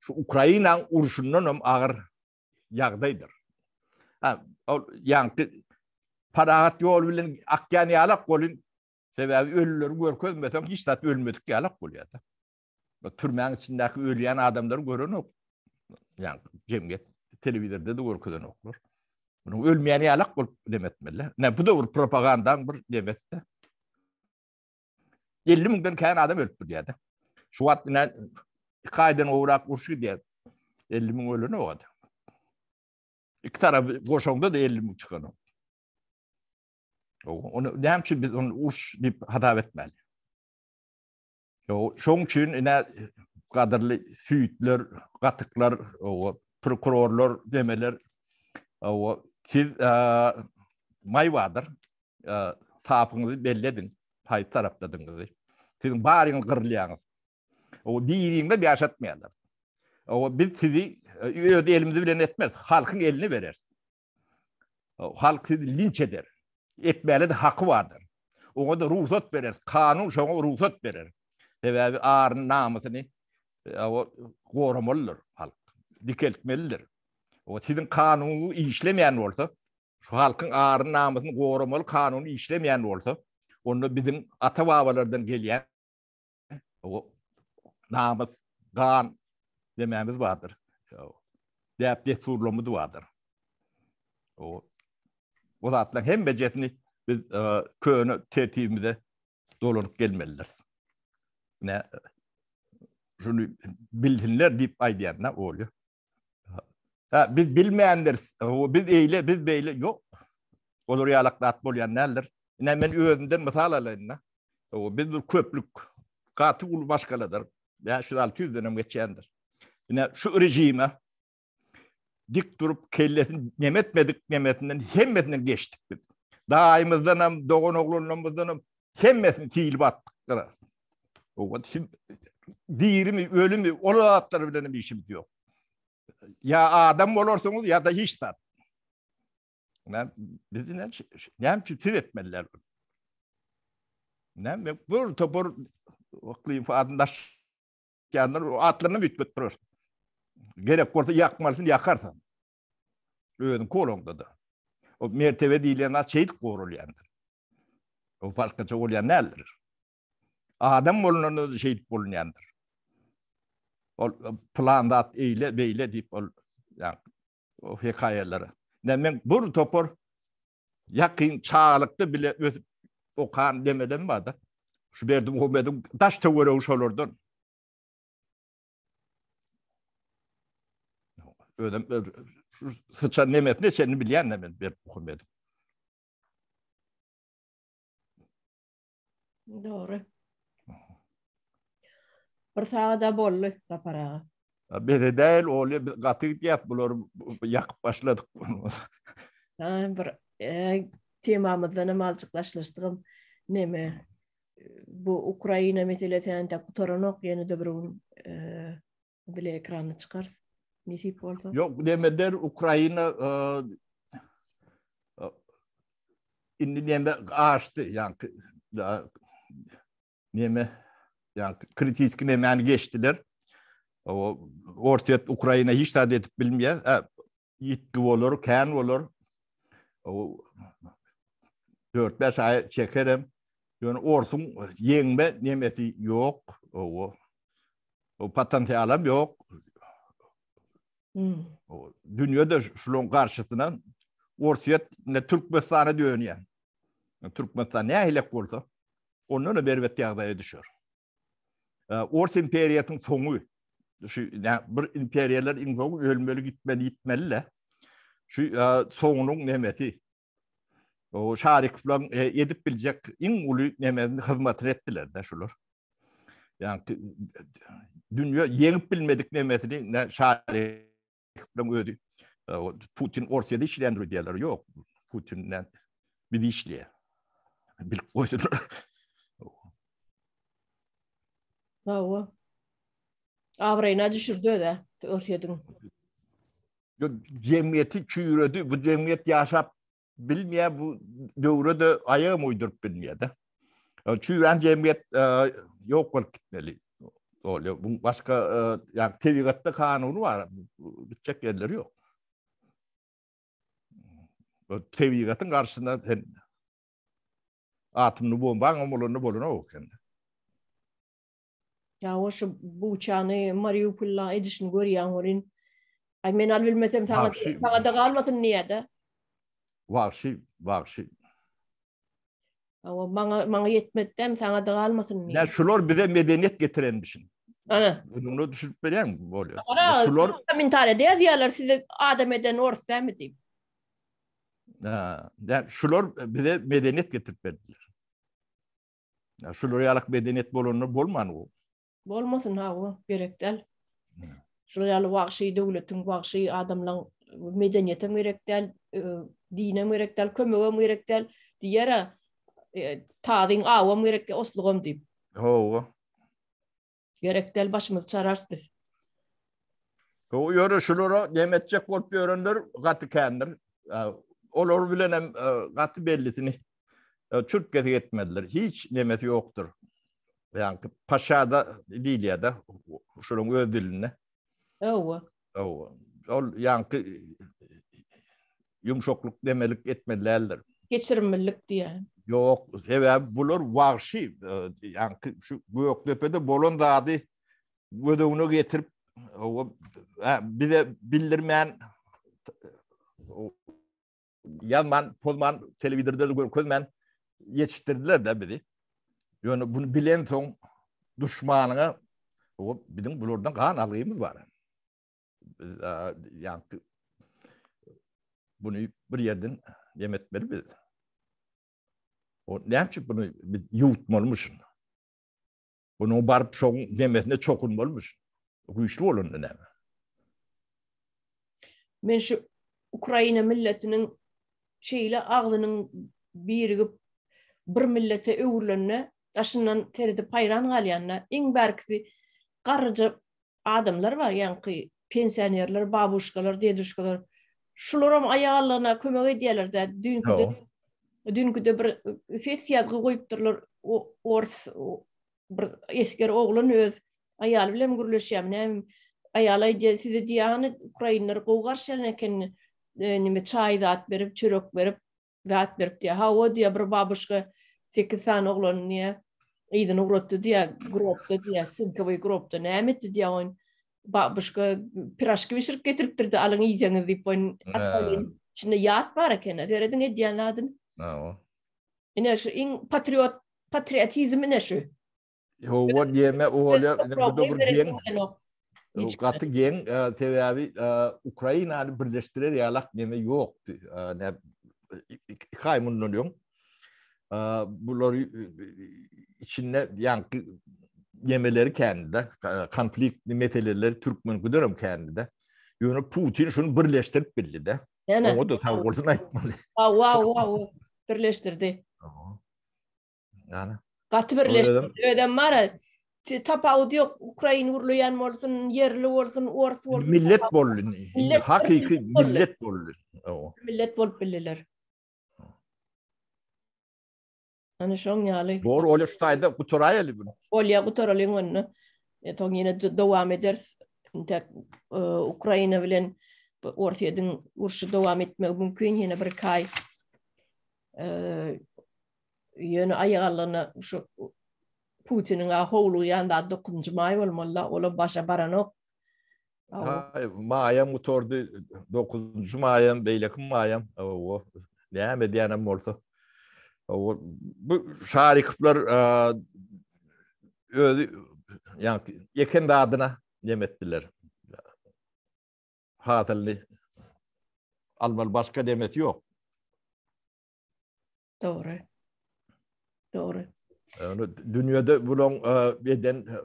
Şu Ukraina uruşundan öm ağır ýagdaýdyr. Ha ol ýangy paragat ýol bilen akýan ýalak bolun sebäbi ölüler görkezmese hiç zat ölmedik ýalak bolýardy. Bu türmäň içindäki ölýän adamlar görünüp ýangy jemget televizorda da görkezän oklar. Bunu ölmeyeni alak bol demetmeli. Ne bu da bir propagandan bir demetti. 50 mingden kan adam ölüp diyadi. Şu wat ne kaydan owrak urşu diyadi. 50 ming ölünü owadi. İki taraf goşoňda da 50 ming çykany. Onu näme üçin biz onu urş dip hadap etmeli. Yo şoň üçin ne gadyrly süýütler, gatyklar, o prokurorlar demeler, o siz e, may vardır. E, tapınızı belledin. Pay taraftadınız. Sizin bariniz kırlayanız. O birinin de bir aş atmayalım. O biz sizi öde elimizi bilen etmez. Halkın elini verir. halk sizi linç eder. Etmeli de hakkı vardır. Ona da ruhsat verir. Kanun şuna ruhsat verir. Sebebi ağrının namısını e, o korum olur halk. Dikeltmelidir. O tidin kanunu işlemeyen olsa, şu halkın ağrın namısını korumal kanunu işlemeyen olsa, onu bizim ata babalardan geliyen o namus, kan dememiz vardır. Dep desturlumuz vardır. O, o zatla hem becetini biz e, köyünü tertibimize dolanıp gelmeliler. Ne, e, şunu bildinler deyip aydiyerine oluyor. Ha, bil, bilmeyendir. Bil eyle, bil beyle. Yok. Olur yalakta at bolyan nəldir. Nə men öğünden misal alayna. O biz bir köplük katı ulu başkalıdır. Ya şu 600 dönem geçendir. Yine şu rejime dik durup kellesini nemetmedik nemetinden hemmetinden geçtik biz. Daimizden hem doğan oğlunumuzdan hem hemmetini fiil battık. O şimdi diğeri mi ölü mü onu atları bilen bir işimiz yok. ya adam olursunuz ya da hiç tat. Ben dedi ne hem tüp etmediler. Ne mi bur topur oklayım adında kendi atlarını büt durur. Gerek korsa yakmarsın yakarsan. Öğün kolonda da. O mertebe değilen az şehit korul yani. O başkaca ol yani neler? Adam olunan da şehit bulun yandır. plandat eyle beyle deyip ol, yani, o hikayeleri. men bur topor yakın çağlıkta bile o kan demeden vardı. Şu berdim komedim taş tevere uş olurdun. Ödem, sıçan nemet ne seni bilen nemet bir komedim. Doğru. bir sağa da bollu saparağa. Bede değil oğlu gatik diyap bulur yakıp başladık bunu. Tamam bir e, temamızda ne Näme Bu Ukraina meteleten de kutoranok yeni de bir bile ekranı çıkarız. Nefip oldu. Yok demeder Ukrayna e, inni nemde ağaçtı yani da nemde yani kritik ne men geçtiler. O ortaya Ukrayna hiç ta edip bilmeye yitki olur, kan olur. O 4-5 ay çekerim. Yani orsun yengme nemeti yok. O o, o alam yok. Hmm. O, dünyada şulon karşısına ortaya ne Türk mesane dönüyor. Türk mesane ne ahilek oldu? Onunla berbet yağdaya düşüyor. Orta imperiyatın sonu, şu, ne, bir imperiyatlar in sonu ölmeli gitmeli gitmeli le. Şu uh, e, sonunun Mehmet'i, o Şarik falan e, edip bilecek in ulu Mehmet'in hizmetini ettiler de şular. Yani dünya yenip bilmedik Mehmet'ini ne Şarik falan ödü. E, Putin orsiyada de işlendiriyor diyorlar. Yok Putin'den bir işliyor. Valla. Avrayına düşürdü öyle. Örtüyordun. Cemiyeti çüğürödü. Bu cemiyet yaşap bilmeye bu dövrü de ayağım uydurup bilmeye de. Çüğüren cemiyet e, yok olup gitmeli. Oluyor. Bunun başka e, yani tevigatta kanunu var. Gidecek yerleri yok. Tevigatın karşısında atımlı bomba, amolunu bolunu okuyor. ýa-da şu bu çany Mariupol'la edişin görýän görin. Ay men al bilmesem sana sana da galmasın niýe de? Wagşy, wagşy. Awa maňa maňa ýetmedem sana da galmasın niýe? Näçe şular bize medeniýet getirenmişin. Ana. Bunu düşünüp bilen bolýar. Şular min tarede ýazýarlar size adam eden orsa mı diýip. Ha, şular bize medeniýet getirip bolmasyn hawa gerekdel. Hmm. Şol ýaly wagşy döwletiň wagşy adamlaryň medeniýetem gerekdel, dinem gerekdel, kömegem gerekdel diýera e, taýdyň awam gerek oslugam diýip. Hawa. Gerekdel başymyz çararys biz. Bu yöre şulara demetçek bolup görenler gatı kendir. E, Olur bilenem e, gatı bellisini çürk gezi etmediler. Hiç nemeti yoktur. Yani paşa da değil ya da şunun öz diline. Ewa. Ewa. Ol yani yumuşokluk demelik etmelerdir. Geçirmelik diye. Yok, sebep bulur vahşi. Yani şu büyük tepede bolun da gödüğünü getirip o bir de bildirmen yanman polman televizyonda de görmen yetiştirdiler de Yani bunu bilen son düşmanına o bizim bulurdan kan alayımız var. Biz, a, yani bunu bir yerden yemetmeli biz. O ne bunu biz yuvutmalmış. Bunu barıp son yemetine çokunmalmış. Güçlü olun ne Men şu Ukrayna milletinin şeyle ağlının birgip bir millete öğürlenne aşından teridi payran galyanna iň berkisi garryjy adamlar bar ýa-ni pensionerler, babuşkalar, deduşkalar. Şularam aýalyna kömek edýärler de dünkide. Dünkide bir sessiýa e, goýupdyrlar ors bir esker oglun öz aýaly bilen gürleşýär. Näme aýala ýetse diýany Ukrainlar gowgar şelneken e, näme çaýdat berip, çörek berip, zat berip diýär. Hawa diýär bir Sikisan oglan niye? Eden uratdi ya, gropdi ya, sinkavi gropdi ne emetti diyon. Ba başka piroşki wişirip getiripdir, alıñ izeni wiypoyın atılayın. Şine yatpara kenä, feretdi diyan adın. No. şu in patriot, patriatizm inä şu? Yo, wat ye meto holya, endi bu dogru gen. Rusqatti gen, e, tebi abi, e, Ukrayna bilen birleşdirer, ya bunlar içinde yani yemeleri kendi de konfliktli meseleleri Türkmen güdürüm kendi de. Yani Putin şunu birleştirip bildi de. O da tabi olsun aytmalı. Wow wow wow. Birleştirdi. Yani. Katı birleştirdi. Öden mara Tapa audio Ukrayna urluyan olsun, yerli olsun, orf olsun. Millet bollu. Hakiki millet bollu. Millet bollu bilirler. Ana şoň ýaly. Bor ol ýaşdaýda guturaýaly bu. Ol ýa guturaly onu. Etoň ýene dowam eders. Inte e, Ukraina bilen Orsiýadyň urşy dowam etmek mümkin ýene bir kai. Eee ýene aýalyna şu Putiniň aýly ýanda 9-njy maý bolmaly, ola başa baranok. Haý, maýa mutordy 9-njy maýam, beýleki maýam. Owo. Ne, medianam morto. bu şairi kıplar e, yani yeken adına yem ettiler. Hatalli almal başka demet yok. Doğru. Doğru. Yani dünyada bulan e, beden e,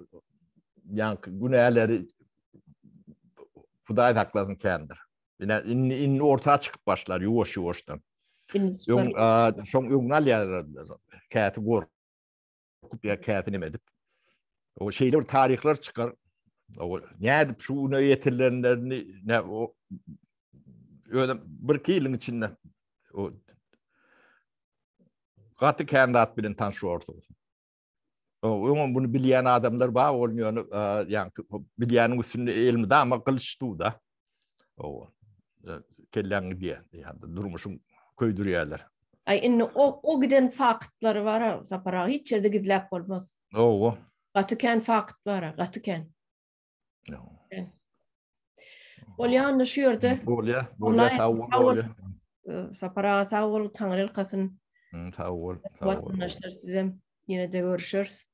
yani günahları Fuday taklasın kendir. Yani inni, inni ortaya çıkıp başlar yuvaş yuvaştan. Yoň şoň ýoňal ýaradylar. Käti gor. Kup ýa käti näme O şeýler taryhlar çykar. O nädip şu üne ýetirlerini nä o öňe bir kiýilin içinde o gaty kandidat bilen tanşy ortak. O öňe bunu bilýän adamlar ba bolýan ýa-ni bilýän üstünde elmi da ama gylyşdy da. O kellen bir yani durmuşum köydürýärler. Ay inne o o giden faktlar var, sapara hiç ýerde gidilip bolmaz. Ogo. Gatyken fakt var, gatyken. Ja. Bolýan şu ýerde. Bolýa, bolýa tawul bolýa. Sapara tawul tangryl kasyn. Tawul, tawul. Wat näşler sizem ýene de görüşürs.